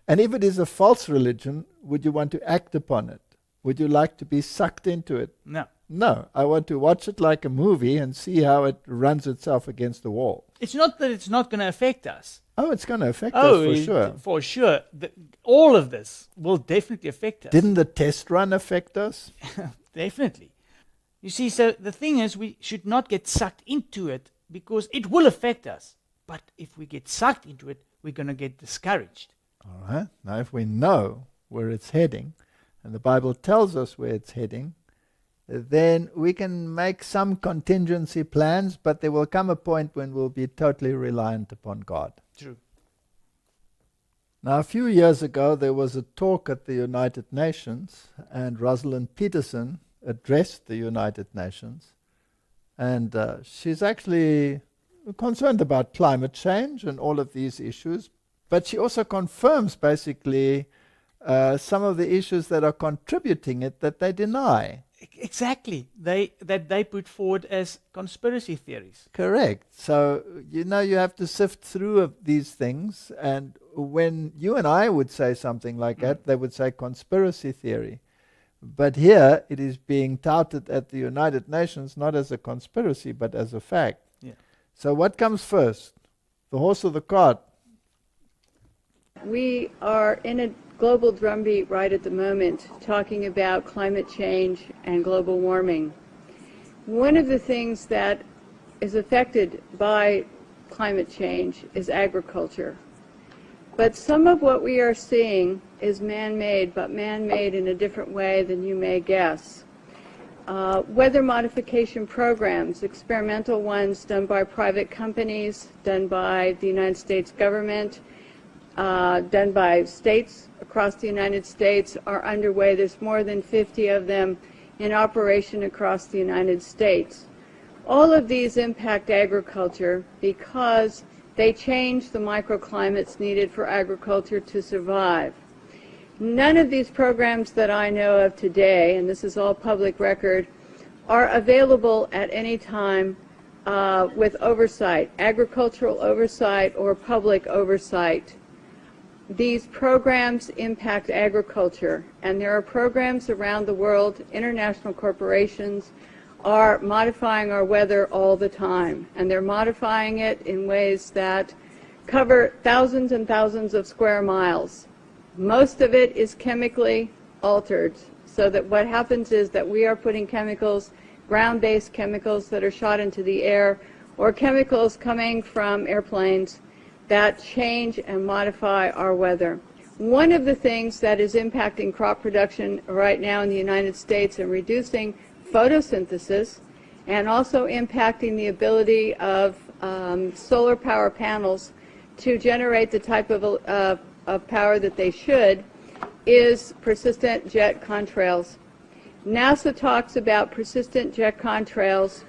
S2: And if it is a false religion, would you want to act upon it? Would you like to be sucked into it? No. No, I want to watch it like a movie and see how it runs itself against the wall.
S1: It's not that it's not going to affect us.
S2: Oh, it's going to affect oh, us for sure.
S1: For sure. The, all of this will definitely affect us. Didn't
S2: the test run affect us?
S1: definitely. You see, so the thing is, we should not get sucked into it because it will affect us. But if we get sucked into it, we're going to get discouraged.
S2: All right. Now, if we know where it's heading, and the Bible tells us where it's heading, then we can make some contingency plans, but there will come a point when we'll be totally reliant upon God. True. Now, a few years ago, there was a talk at the United Nations, and Rosalind Peterson addressed the United Nations. And uh, she's actually concerned about climate change and all of these issues, but she also confirms basically uh, some of the issues that are contributing it that they deny. Exactly.
S1: They that they put forward as conspiracy theories.
S2: Correct. So you know you have to sift through of these things, and when you and I would say something like mm. that, they would say conspiracy theory. But here it is being touted at the United Nations not as a conspiracy but as a fact. Yeah. So what comes first, the horse or the cart?
S6: We are in a global drumbeat right at the moment talking about climate change and global warming. One of the things that is affected by climate change is agriculture. But some of what we are seeing is man-made, but man-made in a different way than you may guess. Uh, weather modification programs, experimental ones done by private companies, done by the United States government, uh, done by states across the United States are underway. There's more than 50 of them in operation across the United States. All of these impact agriculture because they change the microclimates needed for agriculture to survive. None of these programs that I know of today, and this is all public record, are available at any time uh, with oversight, agricultural oversight or public oversight. These programs impact agriculture, and there are programs around the world, international corporations are modifying our weather all the time, and they're modifying it in ways that cover thousands and thousands of square miles. Most of it is chemically altered, so that what happens is that we are putting chemicals, ground-based chemicals that are shot into the air, or chemicals coming from airplanes that change and modify our weather. One of the things that is impacting crop production right now in the United States and reducing photosynthesis and also impacting the ability of um, solar power panels to generate the type of, uh, of power that they should is persistent jet contrails. NASA talks about persistent jet contrails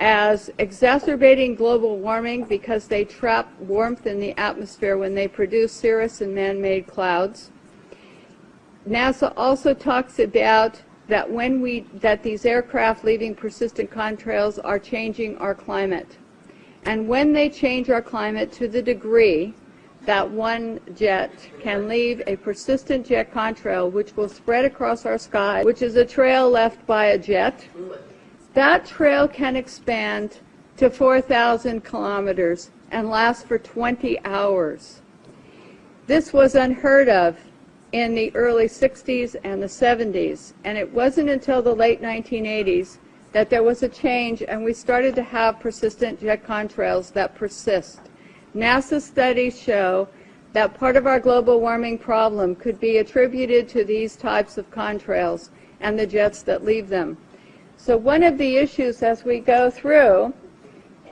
S6: as exacerbating global warming because they trap warmth in the atmosphere when they produce cirrus and man-made clouds. NASA also talks about that when we that these aircraft leaving persistent contrails are changing our climate. And when they change our climate to the degree that one jet can leave a persistent jet contrail which will spread across our sky, which is a trail left by a jet that trail can expand to 4,000 kilometers and last for 20 hours. This was unheard of in the early 60s and the 70s, and it wasn't until the late 1980s that there was a change and we started to have persistent jet contrails that persist. NASA studies show that part of our global warming problem could be attributed to these types of contrails and the jets that leave them. So one of the issues as we go through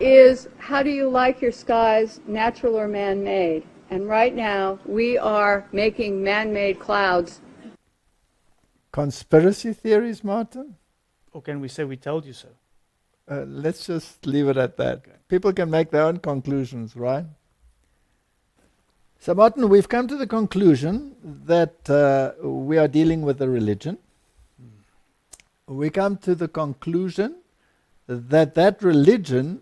S6: is how do you like your skies, natural or man-made? And right now, we are making man-made clouds.
S2: Conspiracy
S1: theories, Martin? Or can we say we told you so?
S2: Uh, let's just leave it at that. Okay. People can make their own conclusions, right? So, Martin, we've come to the conclusion that uh, we are dealing with a religion we come to the conclusion that that religion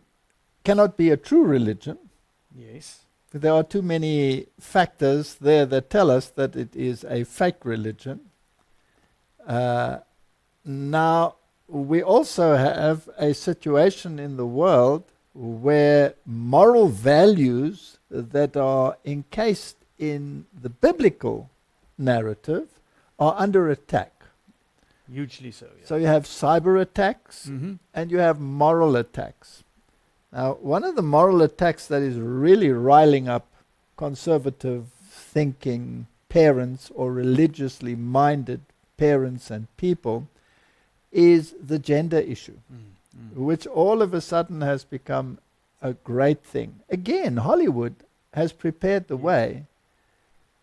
S2: cannot be a true religion. Yes. There are too many factors there that tell us that it is a fake religion. Uh, now, we also have a situation in the world where moral values that are encased in the biblical narrative are under attack.
S1: Hugely so. So
S2: you have cyber attacks mm-hmm. and you have moral attacks. Now, one of the moral attacks that is really riling up conservative thinking parents or religiously minded parents and people is the gender issue, mm-hmm. which all of a sudden has become a great thing. Again, Hollywood has prepared the way,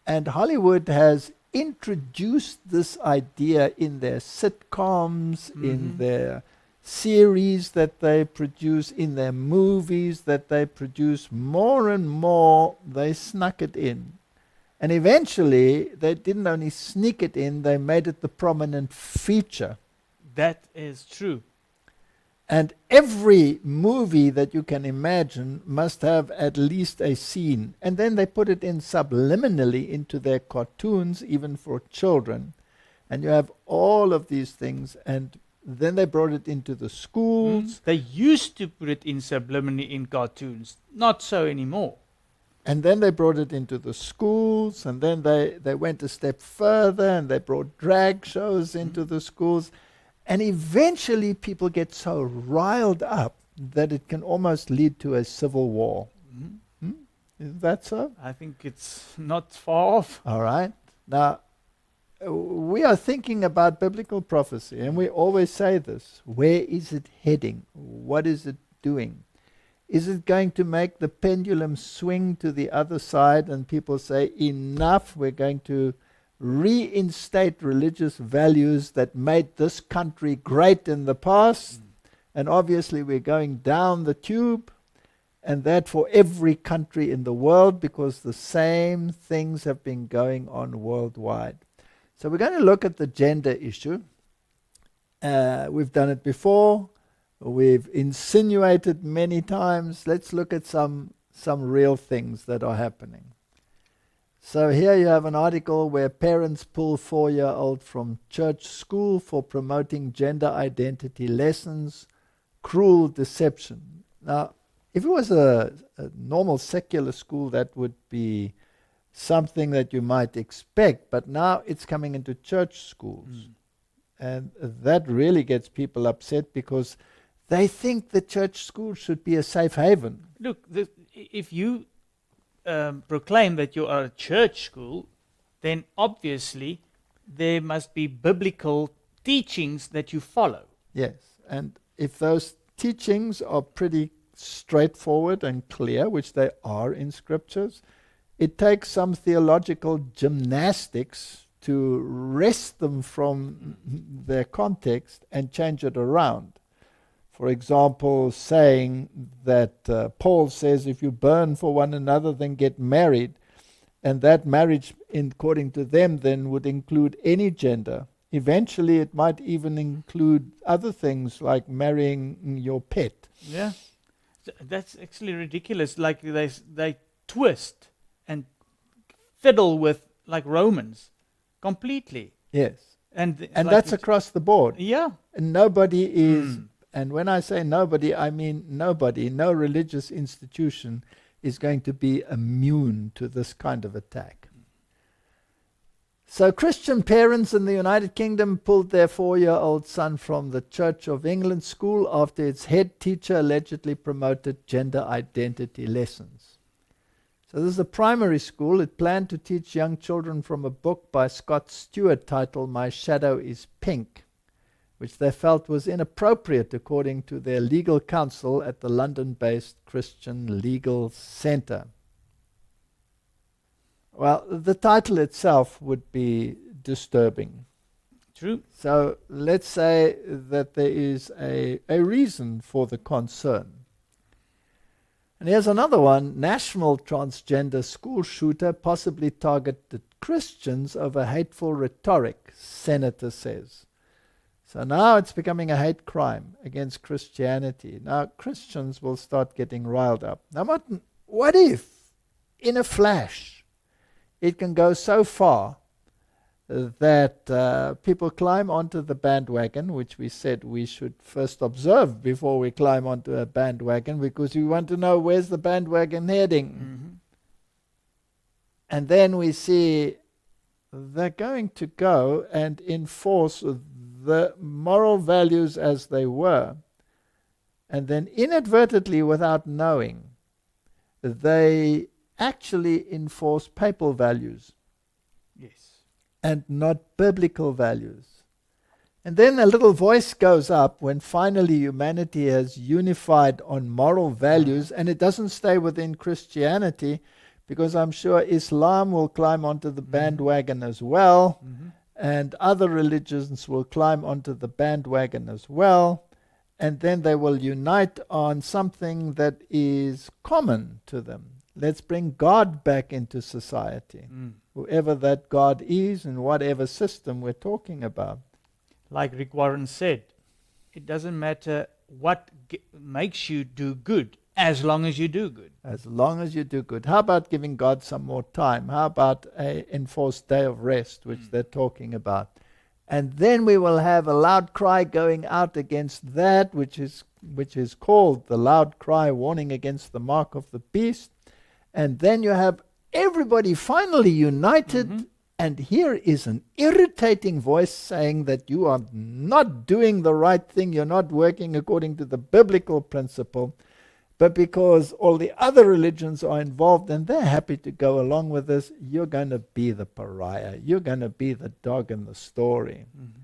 S2: and Hollywood has introduced this idea in their sitcoms, mm-hmm. in their series that they produce, in their movies that they produce. More and more, they snuck it in. And eventually, they didn't only sneak it in, they made it the prominent feature.
S1: That is true.
S2: And every movie that you can imagine must have at least a scene. And then they put it in subliminally into their cartoons, even for children. And you have all of these things. And then they brought it into the schools.
S1: Mm. They used to put it in subliminally in cartoons, not so anymore.
S2: And then they brought it into the schools. And then they, they went a step further and they brought drag shows into mm. the schools. And eventually, people get so riled up that it can almost lead to a civil war. Mm-hmm.
S1: Hmm? Is that so? I think it's not far off.
S2: All right. Now, we are thinking about biblical prophecy, and we always say this where is it heading? What is it doing? Is it going to make the pendulum swing to the other side and people say, enough, we're going to reinstate religious values that made this country great in the past. Mm. And obviously, we're going down the tube, and that for every country in the world because the same things have been going on worldwide. So, we're going to look at the gender issue. Uh, we've done it before, we've insinuated many times. Let's look at some, some real things that are happening. So here you have an article where parents pull four year old from church school for promoting gender identity lessons, cruel deception. Now, if it was a, a, normal secular school, that would be something that you might expect, but now it's coming into church schools. Mm. And that really gets people upset because they think the church school should be a safe haven.
S1: Look, the, if you um, proclaim that you are a church school, then obviously there must be biblical teachings that you follow.
S2: Yes, and if those teachings are pretty straightforward and clear, which they are in scriptures, it takes some theological gymnastics to wrest them from their context and change it around for example, saying that uh, Paul says, if you burn for one another, then get married. And that marriage, according to them, then would include any gender. Eventually, it might even include other things like marrying your pet.
S1: Yeah. That's actually ridiculous. Like they, they twist and fiddle with, like Romans, completely. Yes. And, and like that's
S2: across the board. Yeah. And nobody is. Mm and when I say nobody, I mean nobody, no religious institution is going to be immune to this kind of attack. So, Christian parents in the United Kingdom pulled their four year old son from the Church of England school after its head teacher allegedly promoted gender identity lessons. So, this is a primary school. It planned to teach young children from a book by Scott Stewart titled My Shadow is Pink which they felt was inappropriate according to their legal counsel at the London based Christian Legal Center. Well, the title itself would be disturbing. True. So let's say that there is a, a reason for the concern. And here's another one National transgender school shooter possibly targeted Christians over hateful rhetoric, Senator says. So now it's becoming a hate crime against Christianity. Now Christians will start getting riled up. Now, Martin, what if in a flash it can go so far that uh, people climb onto the bandwagon, which we said we should first observe before we climb onto a bandwagon, because we want to know where's the bandwagon heading. Mm-hmm. And then we see they're going to go and enforce the moral values as they were, and then inadvertently, without knowing, they actually enforce papal values. Yes. And not biblical values. And then a little voice goes up when finally humanity has unified on moral values, and it doesn't stay within Christianity because I'm sure Islam will climb onto the mm-hmm. bandwagon as well. Mm-hmm and other religions will climb onto the bandwagon as well, and then they will unite on something that is common to them. Let's bring God back into society, mm. whoever that God is and
S1: whatever system we're talking about. Like Rick Warren said, it doesn't matter what g- makes you do good, as long as you do good. As long
S2: as you do good. How about giving God some more time? How about a enforced day of rest, which mm. they're talking about? And then we will have a loud cry going out against that which is which is called the loud cry warning against the mark of the beast. And then you have everybody finally united. Mm-hmm. And here is an irritating voice saying that you are not doing the right thing, you're not working according to the biblical principle but because all the other religions are involved and they're happy to go along with this, you're going to be the pariah. You're going to be the dog in the story. Mm-hmm.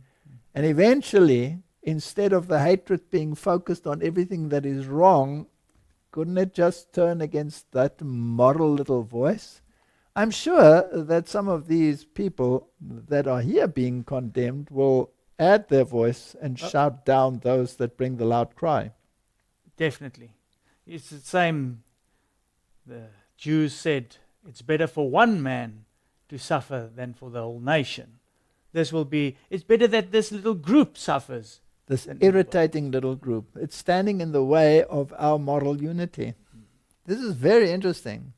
S2: And eventually, instead of the hatred being focused on everything that is wrong, couldn't it just turn against that model little voice? I'm sure that some of these people that are here being condemned will add their voice and uh, shout down those that bring the loud cry.
S1: Definitely. It's the same. The Jews said, It's better for one man to suffer than for the whole nation. This will be, it's better that this little group suffers. This
S2: irritating little group. It's standing in the way of our moral unity. Mm. This is very interesting.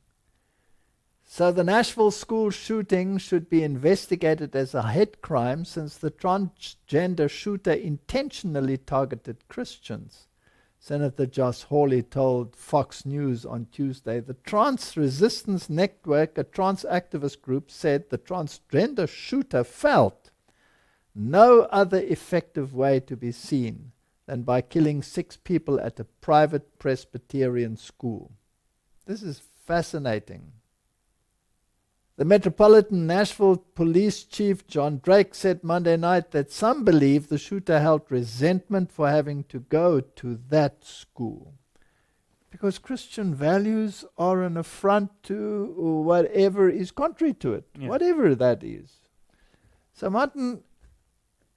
S2: So the Nashville school shooting should be investigated as a hate crime since the transgender shooter intentionally targeted Christians. Senator Josh Hawley told Fox News on Tuesday. The Trans Resistance Network, a trans activist group, said the transgender shooter felt no other effective way to be seen than by killing six people at a private Presbyterian school. This is fascinating. The Metropolitan Nashville Police Chief John Drake said Monday night that some believe the shooter held resentment for having to go to that school. Because Christian values are an affront to whatever is contrary to it, yeah. whatever that is. So, Martin,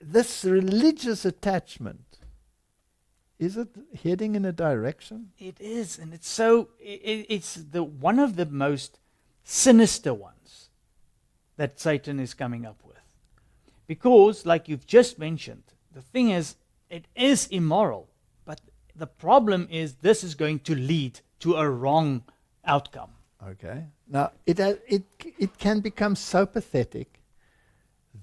S2: this religious attachment is it heading in a direction?
S1: It is, and it's so. It, it's the one of the most sinister ones that Satan is coming up with. Because, like you've just mentioned, the thing is, it is immoral, but the problem is this is going to lead to a wrong outcome. Okay. Now, it, uh, it, it can become so pathetic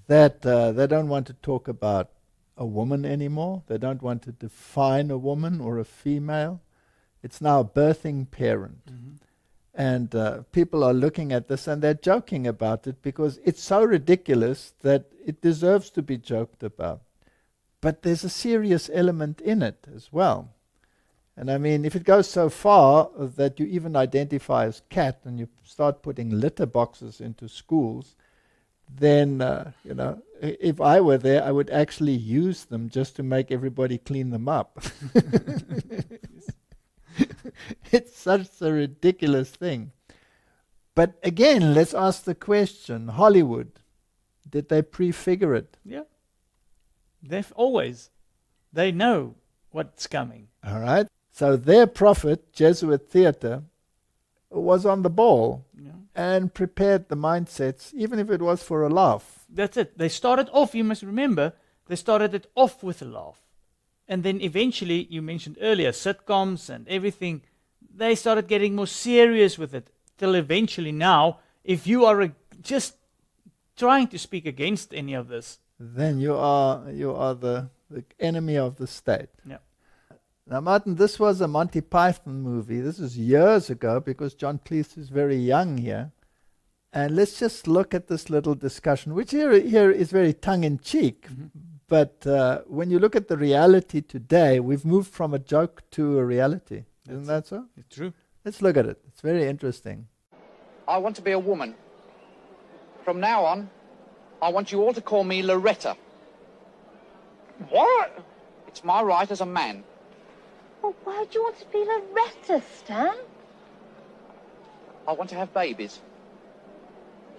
S2: that uh, they don't want to talk about a woman anymore. They don't want to define a woman or a female. It's now a birthing parent. Mm-hmm. And uh, people are looking at this and they're joking about it because it's so ridiculous that it deserves to be joked about. But there's a serious element in it as well. And I mean, if it goes so far that you even identify as cat and you start putting litter boxes into schools, then, uh, you know, if I were there, I would actually use them just to make everybody clean them up. it's such a ridiculous thing. But again, let's ask the question Hollywood, did they prefigure it?
S1: Yeah. They've always. They know what's coming.
S2: All right. So their prophet, Jesuit theater, was on the ball yeah. and prepared the mindsets, even if it was for a laugh.
S1: That's it. They started off, you must remember, they started it off with a laugh. And then eventually, you mentioned earlier, sitcoms and everything, they started getting more serious with it. Till eventually now, if you are just trying to speak against any of this, then
S2: you are you are the, the enemy of the state. Yeah. Now, Martin, this was a Monty Python movie. This is years ago because John Cleese is very young here. And let's just look at this little discussion, which here, here is very tongue in cheek, mm-hmm but uh, when you look at the reality today, we've moved from a joke to a reality. That's Isn't that so? It's true. Let's look at it. It's very interesting.
S4: I want to be a woman. From now on, I want you all to call me Loretta. What? It's my right as a man.
S8: Well, why do you want to be Loretta, Stan? I want to have babies.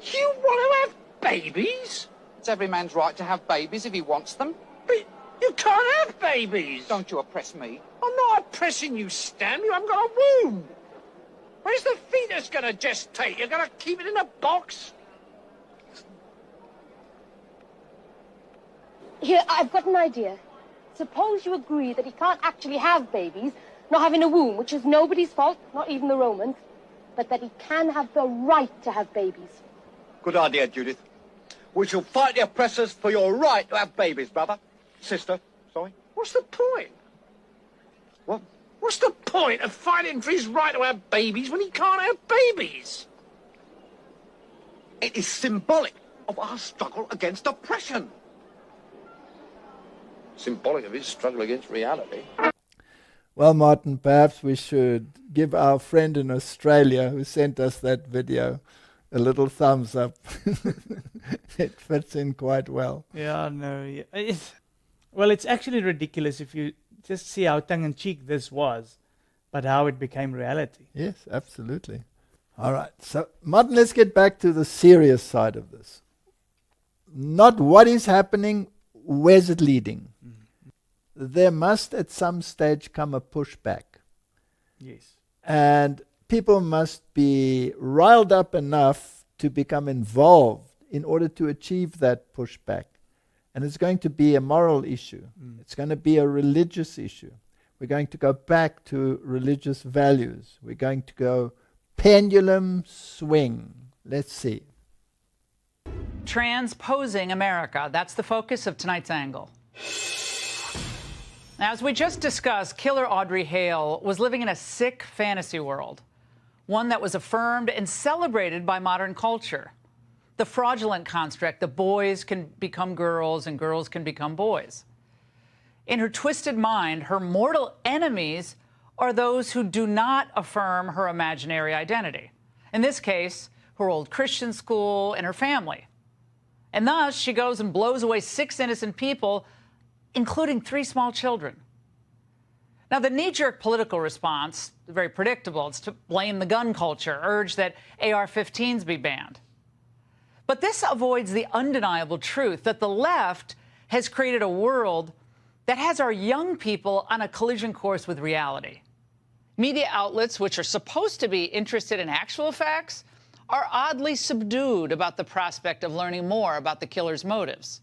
S8: You want
S3: to have babies?
S4: It's every man's right to have babies if he wants them. But you can't have babies. Don't you oppress me.
S3: I'm not oppressing you, Stan. You haven't got a womb. Where's the fetus going to gestate? You're going to keep it in a box?
S8: Here, I've got an idea. Suppose you agree that he can't actually have babies, not having a womb, which is nobody's fault, not even the Romans, but that he can have the right to have babies.
S2: Good idea, Judith. We shall
S8: fight the oppressors for your right to have babies, brother. Sister, sorry. What's the point?
S3: What? What's the point of fighting for his right to have babies when he can't have babies? It is symbolic of our struggle against oppression. Symbolic of his struggle against reality.
S2: Well, Martin, perhaps we should give our friend in Australia who sent us that video a little thumbs up. it fits in quite well.
S1: Yeah, no, yeah. It's, well, it's actually ridiculous if you just see how tongue-in-cheek this was, but how it became reality. Yes, absolutely.
S2: All right, so Martin, let's get back to the serious side of this. Not what is happening, where's it leading? Mm-hmm. There must at some stage come a pushback. Yes. And people must be riled up enough to become involved in order to achieve that pushback. And it's going to be a moral issue, mm. it's going to be a religious issue. We're going to go back to religious values. We're going to go pendulum swing. Let's see.
S4: Transposing America. That's the focus of tonight's angle. Now, as we just discussed, killer Audrey Hale was living in a sick fantasy world one that was affirmed and celebrated by modern culture. The fraudulent construct that boys can become girls and girls can become boys. In her twisted mind, her mortal enemies are those who do not affirm her imaginary identity. In this case, her old Christian school and her family. And thus, she goes and blows away six innocent people, including three small children. Now, the knee jerk political response, very predictable, it's to blame the gun culture, urge that AR 15s be banned. But this avoids the undeniable truth that the left has created a world that has our young people on a collision course with reality. Media outlets, which are supposed to be interested in actual facts, are oddly subdued about the prospect of learning more about the killer's motives.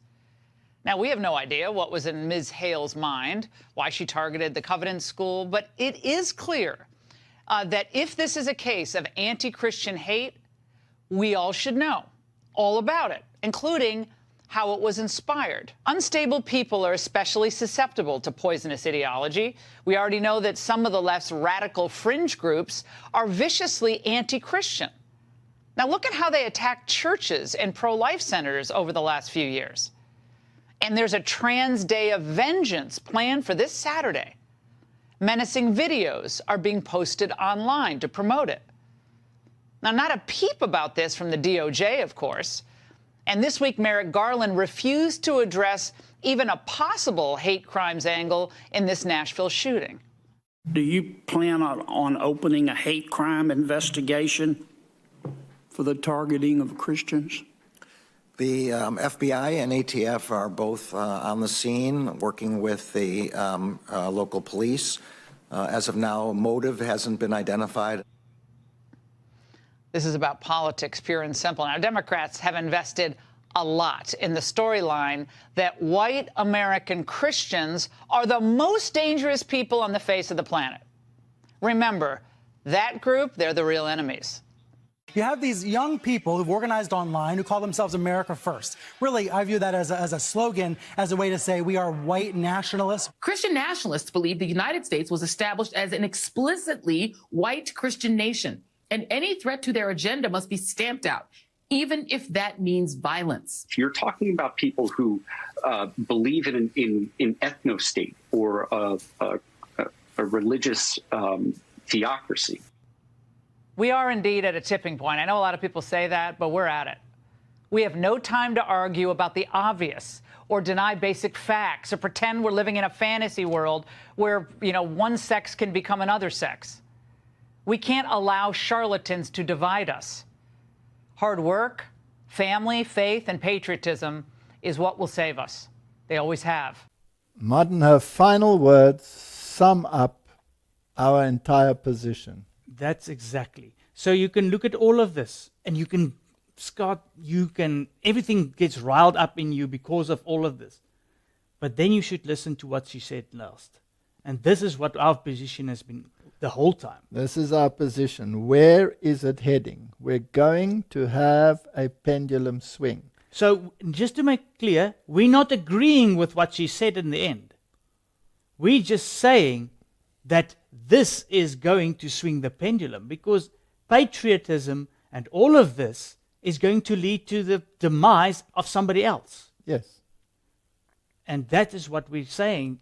S4: Now, we have no idea what was in Ms. Hale's mind, why she targeted the Covenant School, but it is clear uh, that if this is a case of anti Christian hate, we all should know all about it, including how it was inspired. Unstable people are especially susceptible to poisonous ideology. We already know that some of the left's radical fringe groups are viciously anti Christian. Now, look at how they attacked churches and pro life centers over the last few years. And there's a Trans Day of Vengeance planned for this Saturday. Menacing videos are being posted online to promote it. Now, not a peep about this from the DOJ, of course. And this week, Merrick Garland refused to address even a possible hate crimes angle in this Nashville shooting.
S5: Do you plan on, on opening a hate crime investigation
S2: for the targeting of Christians? The um, FBI and ATF are both uh, on the scene working with the um, uh, local police. Uh, as of now, motive hasn't been identified.
S4: This is about politics, pure and simple. Now, Democrats have invested a lot in the storyline that white American Christians are the most dangerous people on the face of the planet. Remember, that group, they're the real enemies.
S3: You have these young people who've organized online who call themselves America First. Really, I view that as a, as a slogan, as a way to say we are white nationalists. Christian nationalists believe the
S4: United States was established as an explicitly white Christian nation, and any threat to their agenda must be stamped out even if that means violence.
S7: If you're talking about
S3: people who uh, believe in an in, in ethnostate or a, a, a religious um, theocracy,
S4: we are indeed at a tipping point. I know a lot of people say that, but we're at it. We have no time to argue about the obvious or deny basic facts or pretend we're living in a fantasy world where, you know, one sex can become another sex. We can't allow charlatans to divide us. Hard work, family, faith, and patriotism is what will save us. They always have.
S2: Modern, her final words sum up our entire position.
S1: That's exactly. So you can look at all of this and you can, Scott, you can, everything gets riled up in you because of all of this. But then you should listen to what she said last. And this is what our position has been the whole time.
S2: This is our position. Where is it heading? We're going to have a pendulum swing.
S1: So, just to make clear, we're not agreeing with what she said in the end. We're just saying that this is going to swing the pendulum because patriotism and all of this is going to lead to the demise of somebody else. Yes. And that is what we're saying.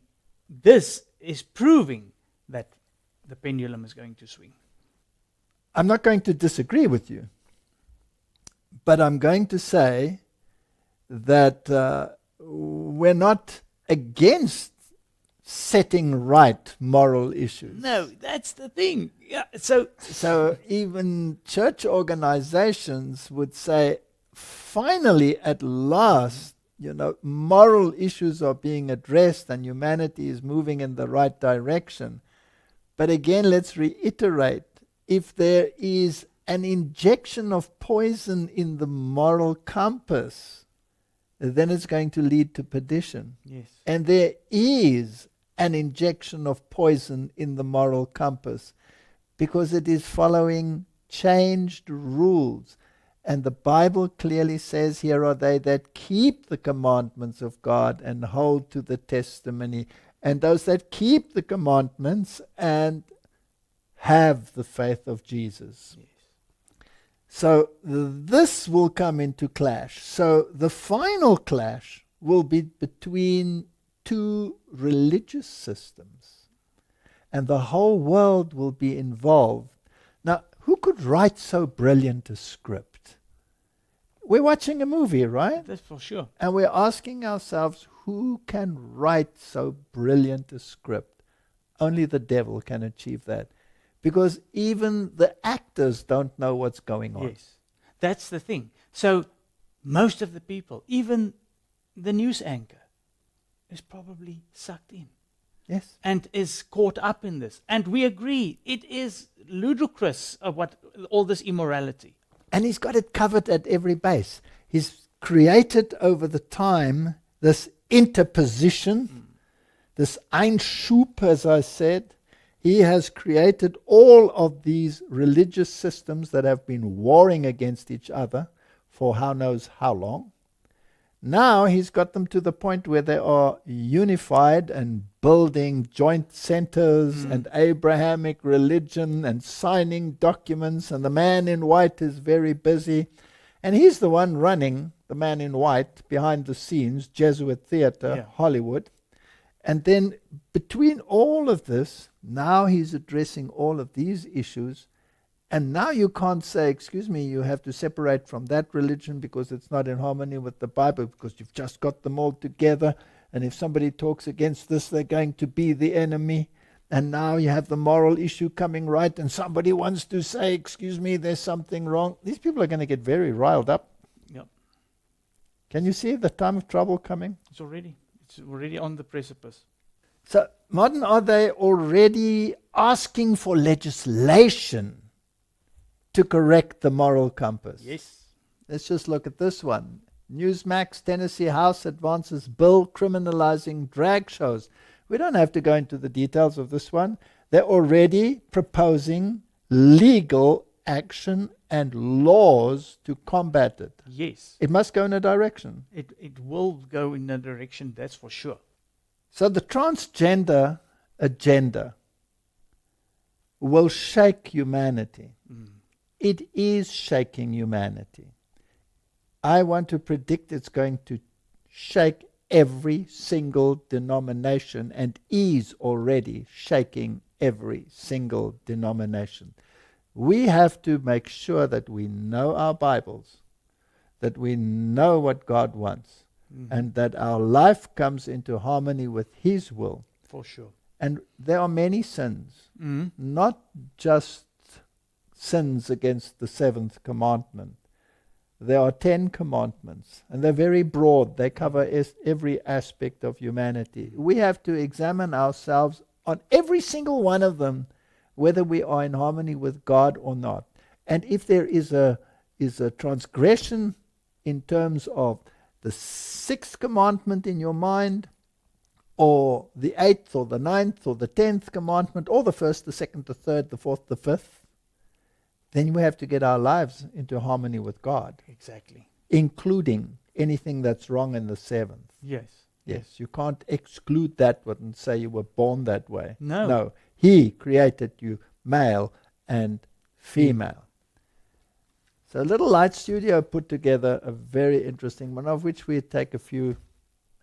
S1: This is proving that the pendulum is going to swing.
S2: I'm not going to disagree with you, but I'm going to say that uh, we're not against setting right moral issues.
S1: No, that's the thing. Yeah, so
S2: so even church organizations would say finally at last you know moral issues are being addressed and humanity is moving in the right direction. But again let's reiterate if there is an injection of poison in the moral compass then it's going to lead to perdition. Yes. And there is an injection of poison in the moral compass because it is following changed rules. And the Bible clearly says, Here are they that keep the commandments of God and hold to the testimony, and those that keep the commandments and have the faith of Jesus. Yes. So th- this will come into clash. So the final clash will be between two religious systems, and the whole world will be involved. Now, who could write so brilliant a script? We're watching a movie, right?
S1: That's for sure.
S2: And we're asking ourselves, who can write so brilliant a script? Only the devil can achieve that. Because even the actors don't know what's going on. Yes.
S1: That's the thing. So most of the people, even the news anchor, is probably sucked in. Yes. And is caught up in this. And we agree, it is ludicrous of what all this immorality.
S2: And he's got it covered at every base. He's created over the time this interposition, mm. this Einschub, as I said. He has created all of these religious systems that have been warring against each other for how knows how long. Now he's got them to the point where they are unified and building joint centers mm. and Abrahamic religion and signing documents. And the man in white is very busy. And he's the one running, the man in white, behind the scenes, Jesuit theater, yeah. Hollywood. And then between all of this, now he's addressing all of these issues and now you can't say, excuse me, you have to separate from that religion because it's not in harmony with the Bible, because you've just got them all together. And if somebody talks against this, they're going to be the enemy. And now you have the moral issue coming right, and somebody wants to say, excuse me, there's something wrong. These people are going to get very riled up. Yep. Can you see the time of trouble coming?
S1: It's already. It's already on the precipice.
S2: So, modern, are they already asking for legislation? to correct the moral compass. Yes. Let's just look at this one. Newsmax Tennessee House advances bill criminalizing drag shows. We don't have to go into the details of this one. They're already proposing legal action and laws to combat it.
S1: Yes. It
S2: must go in a direction.
S1: It, it will go in a direction, that's for sure.
S2: So the transgender agenda will shake humanity. Mm. It is shaking humanity. I want to predict it's going to shake every single denomination and is already shaking every single denomination. We have to make sure that we know our Bibles, that we know what God wants, mm. and that our life comes into harmony with His will. For sure. And there are many sins, mm. not just sins against the seventh commandment. There are ten commandments, and they're very broad. They cover es- every aspect of humanity. We have to examine ourselves on every single one of them, whether we are in harmony with God or not. And if there is a, is a transgression in terms of the sixth commandment in your mind, or the eighth, or the ninth, or the tenth commandment, or the first, the second, the third, the fourth, the fifth, then we have to get our lives into harmony with God.
S1: Exactly.
S2: Including anything that's wrong in the seventh. Yes. Yes. You can't exclude that one and say you were born that way. No. No. He created you male and female. So Little Light Studio put together a very interesting one of which we take a few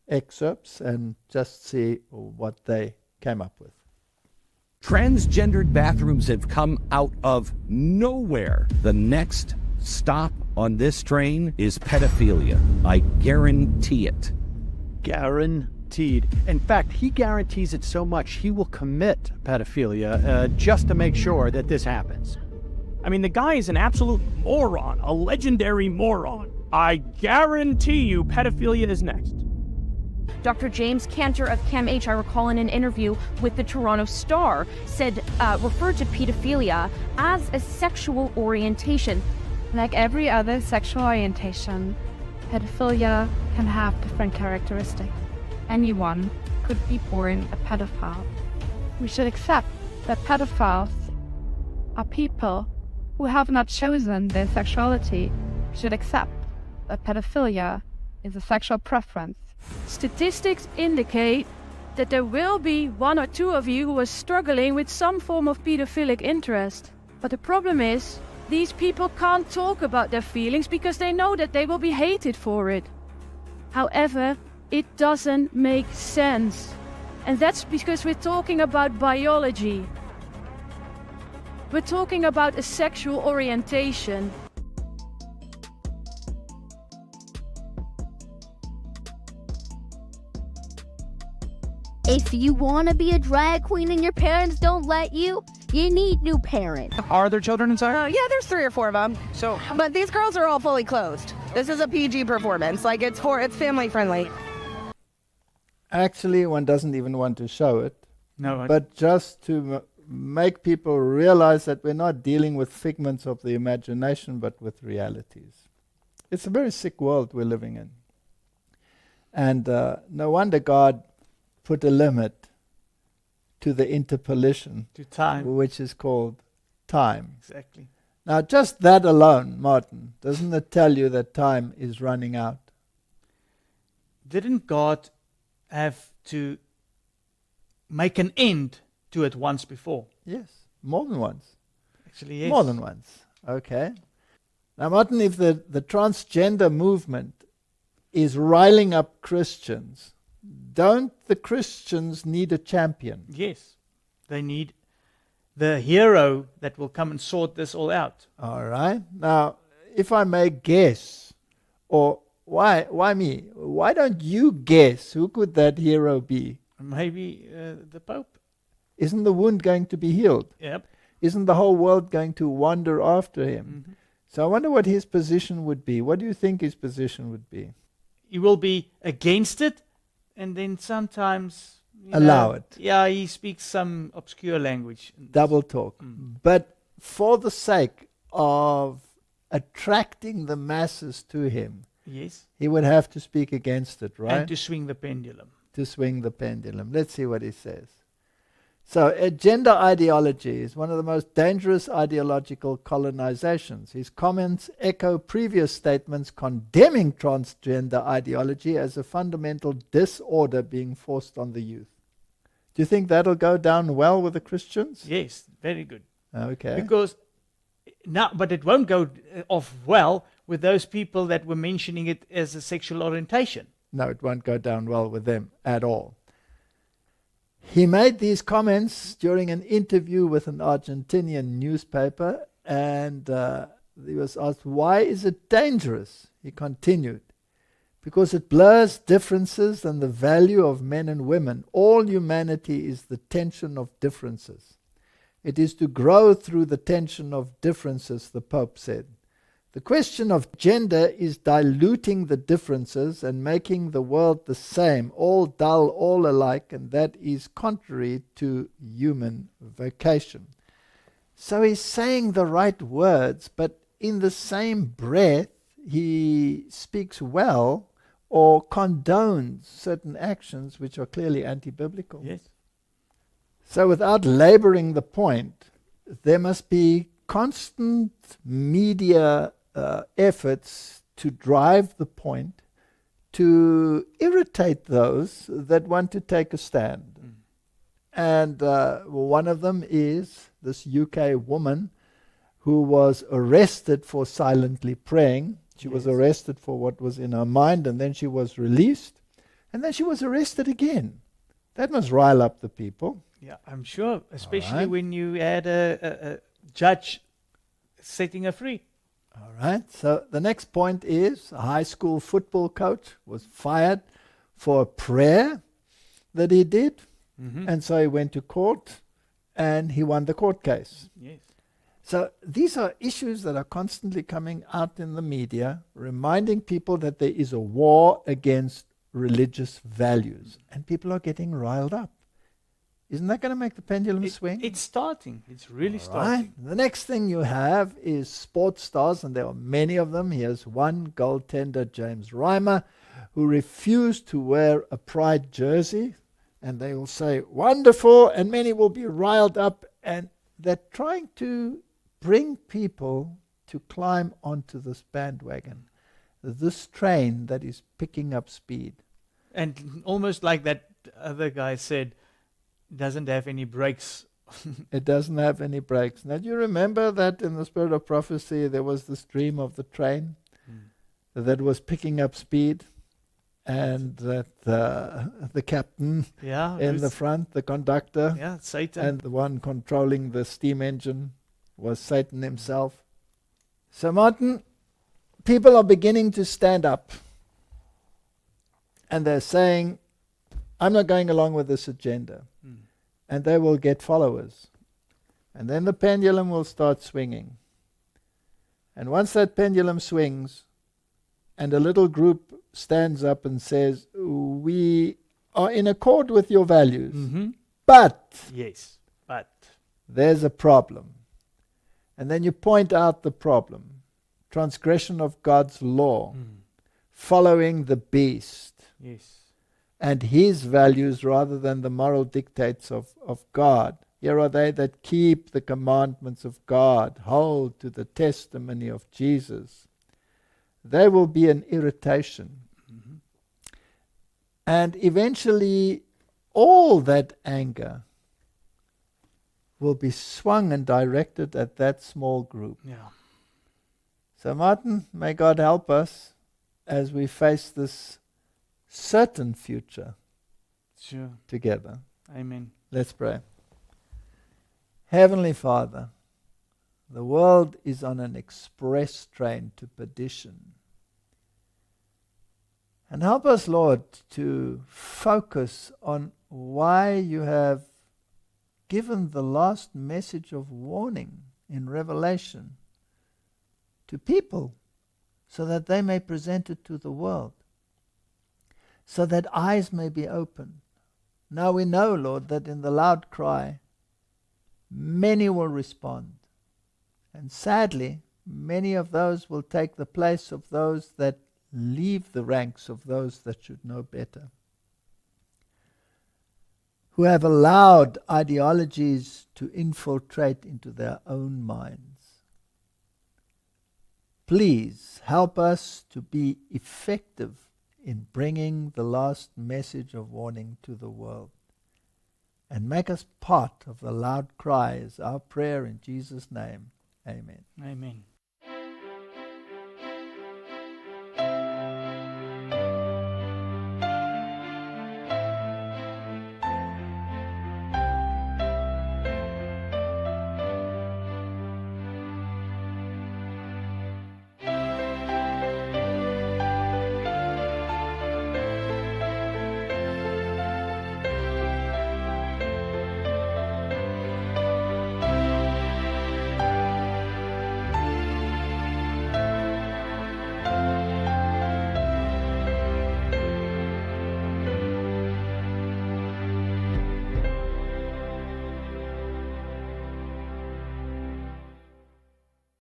S2: excerpts and just see what they came up with.
S5: Transgendered bathrooms have come out of nowhere. The next stop on this train is pedophilia. I guarantee it.
S1: Guaranteed. In fact, he guarantees it so much he will commit pedophilia uh, just to make sure that this happens. I mean, the guy is an absolute moron, a legendary moron. I guarantee you pedophilia is next.
S3: Dr. James Cantor of CAMH, I recall in an interview with the Toronto Star, said, uh, referred to pedophilia as a sexual orientation.
S6: Like every other sexual orientation, pedophilia can have different characteristics. Anyone could be born a pedophile. We should accept that pedophiles are people who have not chosen their sexuality. We should accept that pedophilia is a sexual preference Statistics indicate that there will be one or two of you who are struggling with some form of pedophilic interest. But the problem is, these people can't talk about their feelings because they know that they will be hated for it. However, it doesn't make sense. And that's because we're talking about biology. We're talking about a sexual orientation.
S8: If you want to be a drag queen and your parents don't let you, you need new parents.
S4: Are there children inside? Uh, yeah, there's three or four of them.
S3: So, but these girls are all fully closed. This is a PG performance. Like it's for it's family friendly.
S2: Actually, one doesn't even want to show it. No, I but just to make people realize that we're not dealing with figments of the imagination, but with realities. It's a very sick world we're living in. And uh, no wonder God put a limit to the interpolation to time, which is called time. Exactly. Now, just that alone, Martin, doesn't it tell you that time is running out?
S1: Didn't God have to make an end to it once before? Yes, more than once. Actually, yes. More than
S2: once. Okay. Now, Martin, if the, the transgender movement is riling up
S1: Christians, don't the
S2: Christians need a champion?
S1: Yes, they need the hero that will come and sort this all out. All right. Now, if I may guess, or why why me? Why don't
S2: you guess who could that hero be?
S1: Maybe uh, the Pope.
S2: Isn't the wound going to be healed? Yep. Isn't the whole world going to wander after him? Mm-hmm. So I wonder what his position would be. What do you think his position would be?
S1: He will be against it and then sometimes allow know, it. Yeah, he speaks some obscure language.
S2: Double talk. Mm. But for the sake of attracting the masses to him, yes, he would have to speak against it, right? And to
S1: swing the pendulum.
S2: To swing the pendulum. Let's see what he says. So, uh, gender ideology is one of the most dangerous ideological colonizations. His comments echo previous statements condemning transgender ideology as a fundamental disorder being forced on the youth. Do you think that'll go down well with the
S1: Christians? Yes, very good. Okay. Because now, but it won't go uh, off well with those people that were mentioning it as a sexual orientation.
S2: No, it won't go down well with them at all. He made these comments during an interview with an Argentinian newspaper, and uh, he was asked, Why is it dangerous? He continued, Because it blurs differences and the value of men and women. All humanity is the tension of differences. It is to grow through the tension of differences, the Pope said. The question of gender is diluting the differences and making the world the same, all dull, all alike, and that is contrary to human vocation. So he's saying the right words, but in the same breath, he speaks well or condones certain actions which are clearly anti biblical. Yes. So, without laboring the point, there must be constant media uh, efforts to drive the point to irritate those that want to take a stand. Mm. And uh, one of them is this UK woman who was arrested for silently praying. She yes. was arrested for what was in her mind, and then she was released, and then she was arrested again. That must rile up the people.
S1: Yeah, I'm sure, especially right. when you had a, a, a judge setting her free. All
S2: right, so the next point is a high school football coach was fired for a prayer that he did, mm -hmm. and so he went to court and he won the court case. Yes. So these are issues that are constantly coming out in the media, reminding people that there is a war against religious values, and people are getting riled up.
S1: Isn't that going to make the pendulum it, swing? It's starting. It's really All starting.
S2: Right. The next thing you have is sports stars, and there are many of them. Here's one goaltender, James Reimer, who refused to wear a pride jersey. And they will say, wonderful, and many will be riled up. And they're trying to bring people to climb onto this bandwagon, this train that is picking up speed.
S1: And almost like that other guy said, doesn't have any breaks.
S2: it doesn't have any breaks. Now, do you remember that in the spirit of prophecy there was this dream of the train mm. that was picking up speed, and that uh, the captain yeah, in the front, the conductor, yeah, Satan, and the one controlling the steam engine was Satan himself. So, Martin, people are beginning to stand up, and they're saying, "I'm not going along with this agenda." and they will get followers. And then the pendulum will start swinging. And once that pendulum swings, and a little group stands up and says, We are in accord with your values, mm-hmm. but.
S1: Yes, but.
S2: There's a problem. And then you point out the problem transgression of God's law, mm. following the beast. Yes and his values rather than the moral dictates of, of God. Here are they that keep the commandments of God, hold to the testimony of Jesus. They will be an irritation. Mm-hmm. And eventually, all that anger will be swung and directed at that small group. Yeah. So, Martin, may God help us as we face this certain future sure. together. Amen. Let's pray. Heavenly Father, the world is on an express train to perdition. And help us, Lord, to focus on why you have given the last message of warning in Revelation to people so that they may present it to the world so that eyes may be open. Now we know, Lord, that in the loud cry, many will respond. And sadly, many of those will take the place of those that leave the ranks of those that should know better, who have allowed ideologies to infiltrate into their own minds. Please help us to be effective in bringing the last message of warning to the world. And make us part of the loud cries, our prayer in Jesus' name. Amen.
S1: Amen.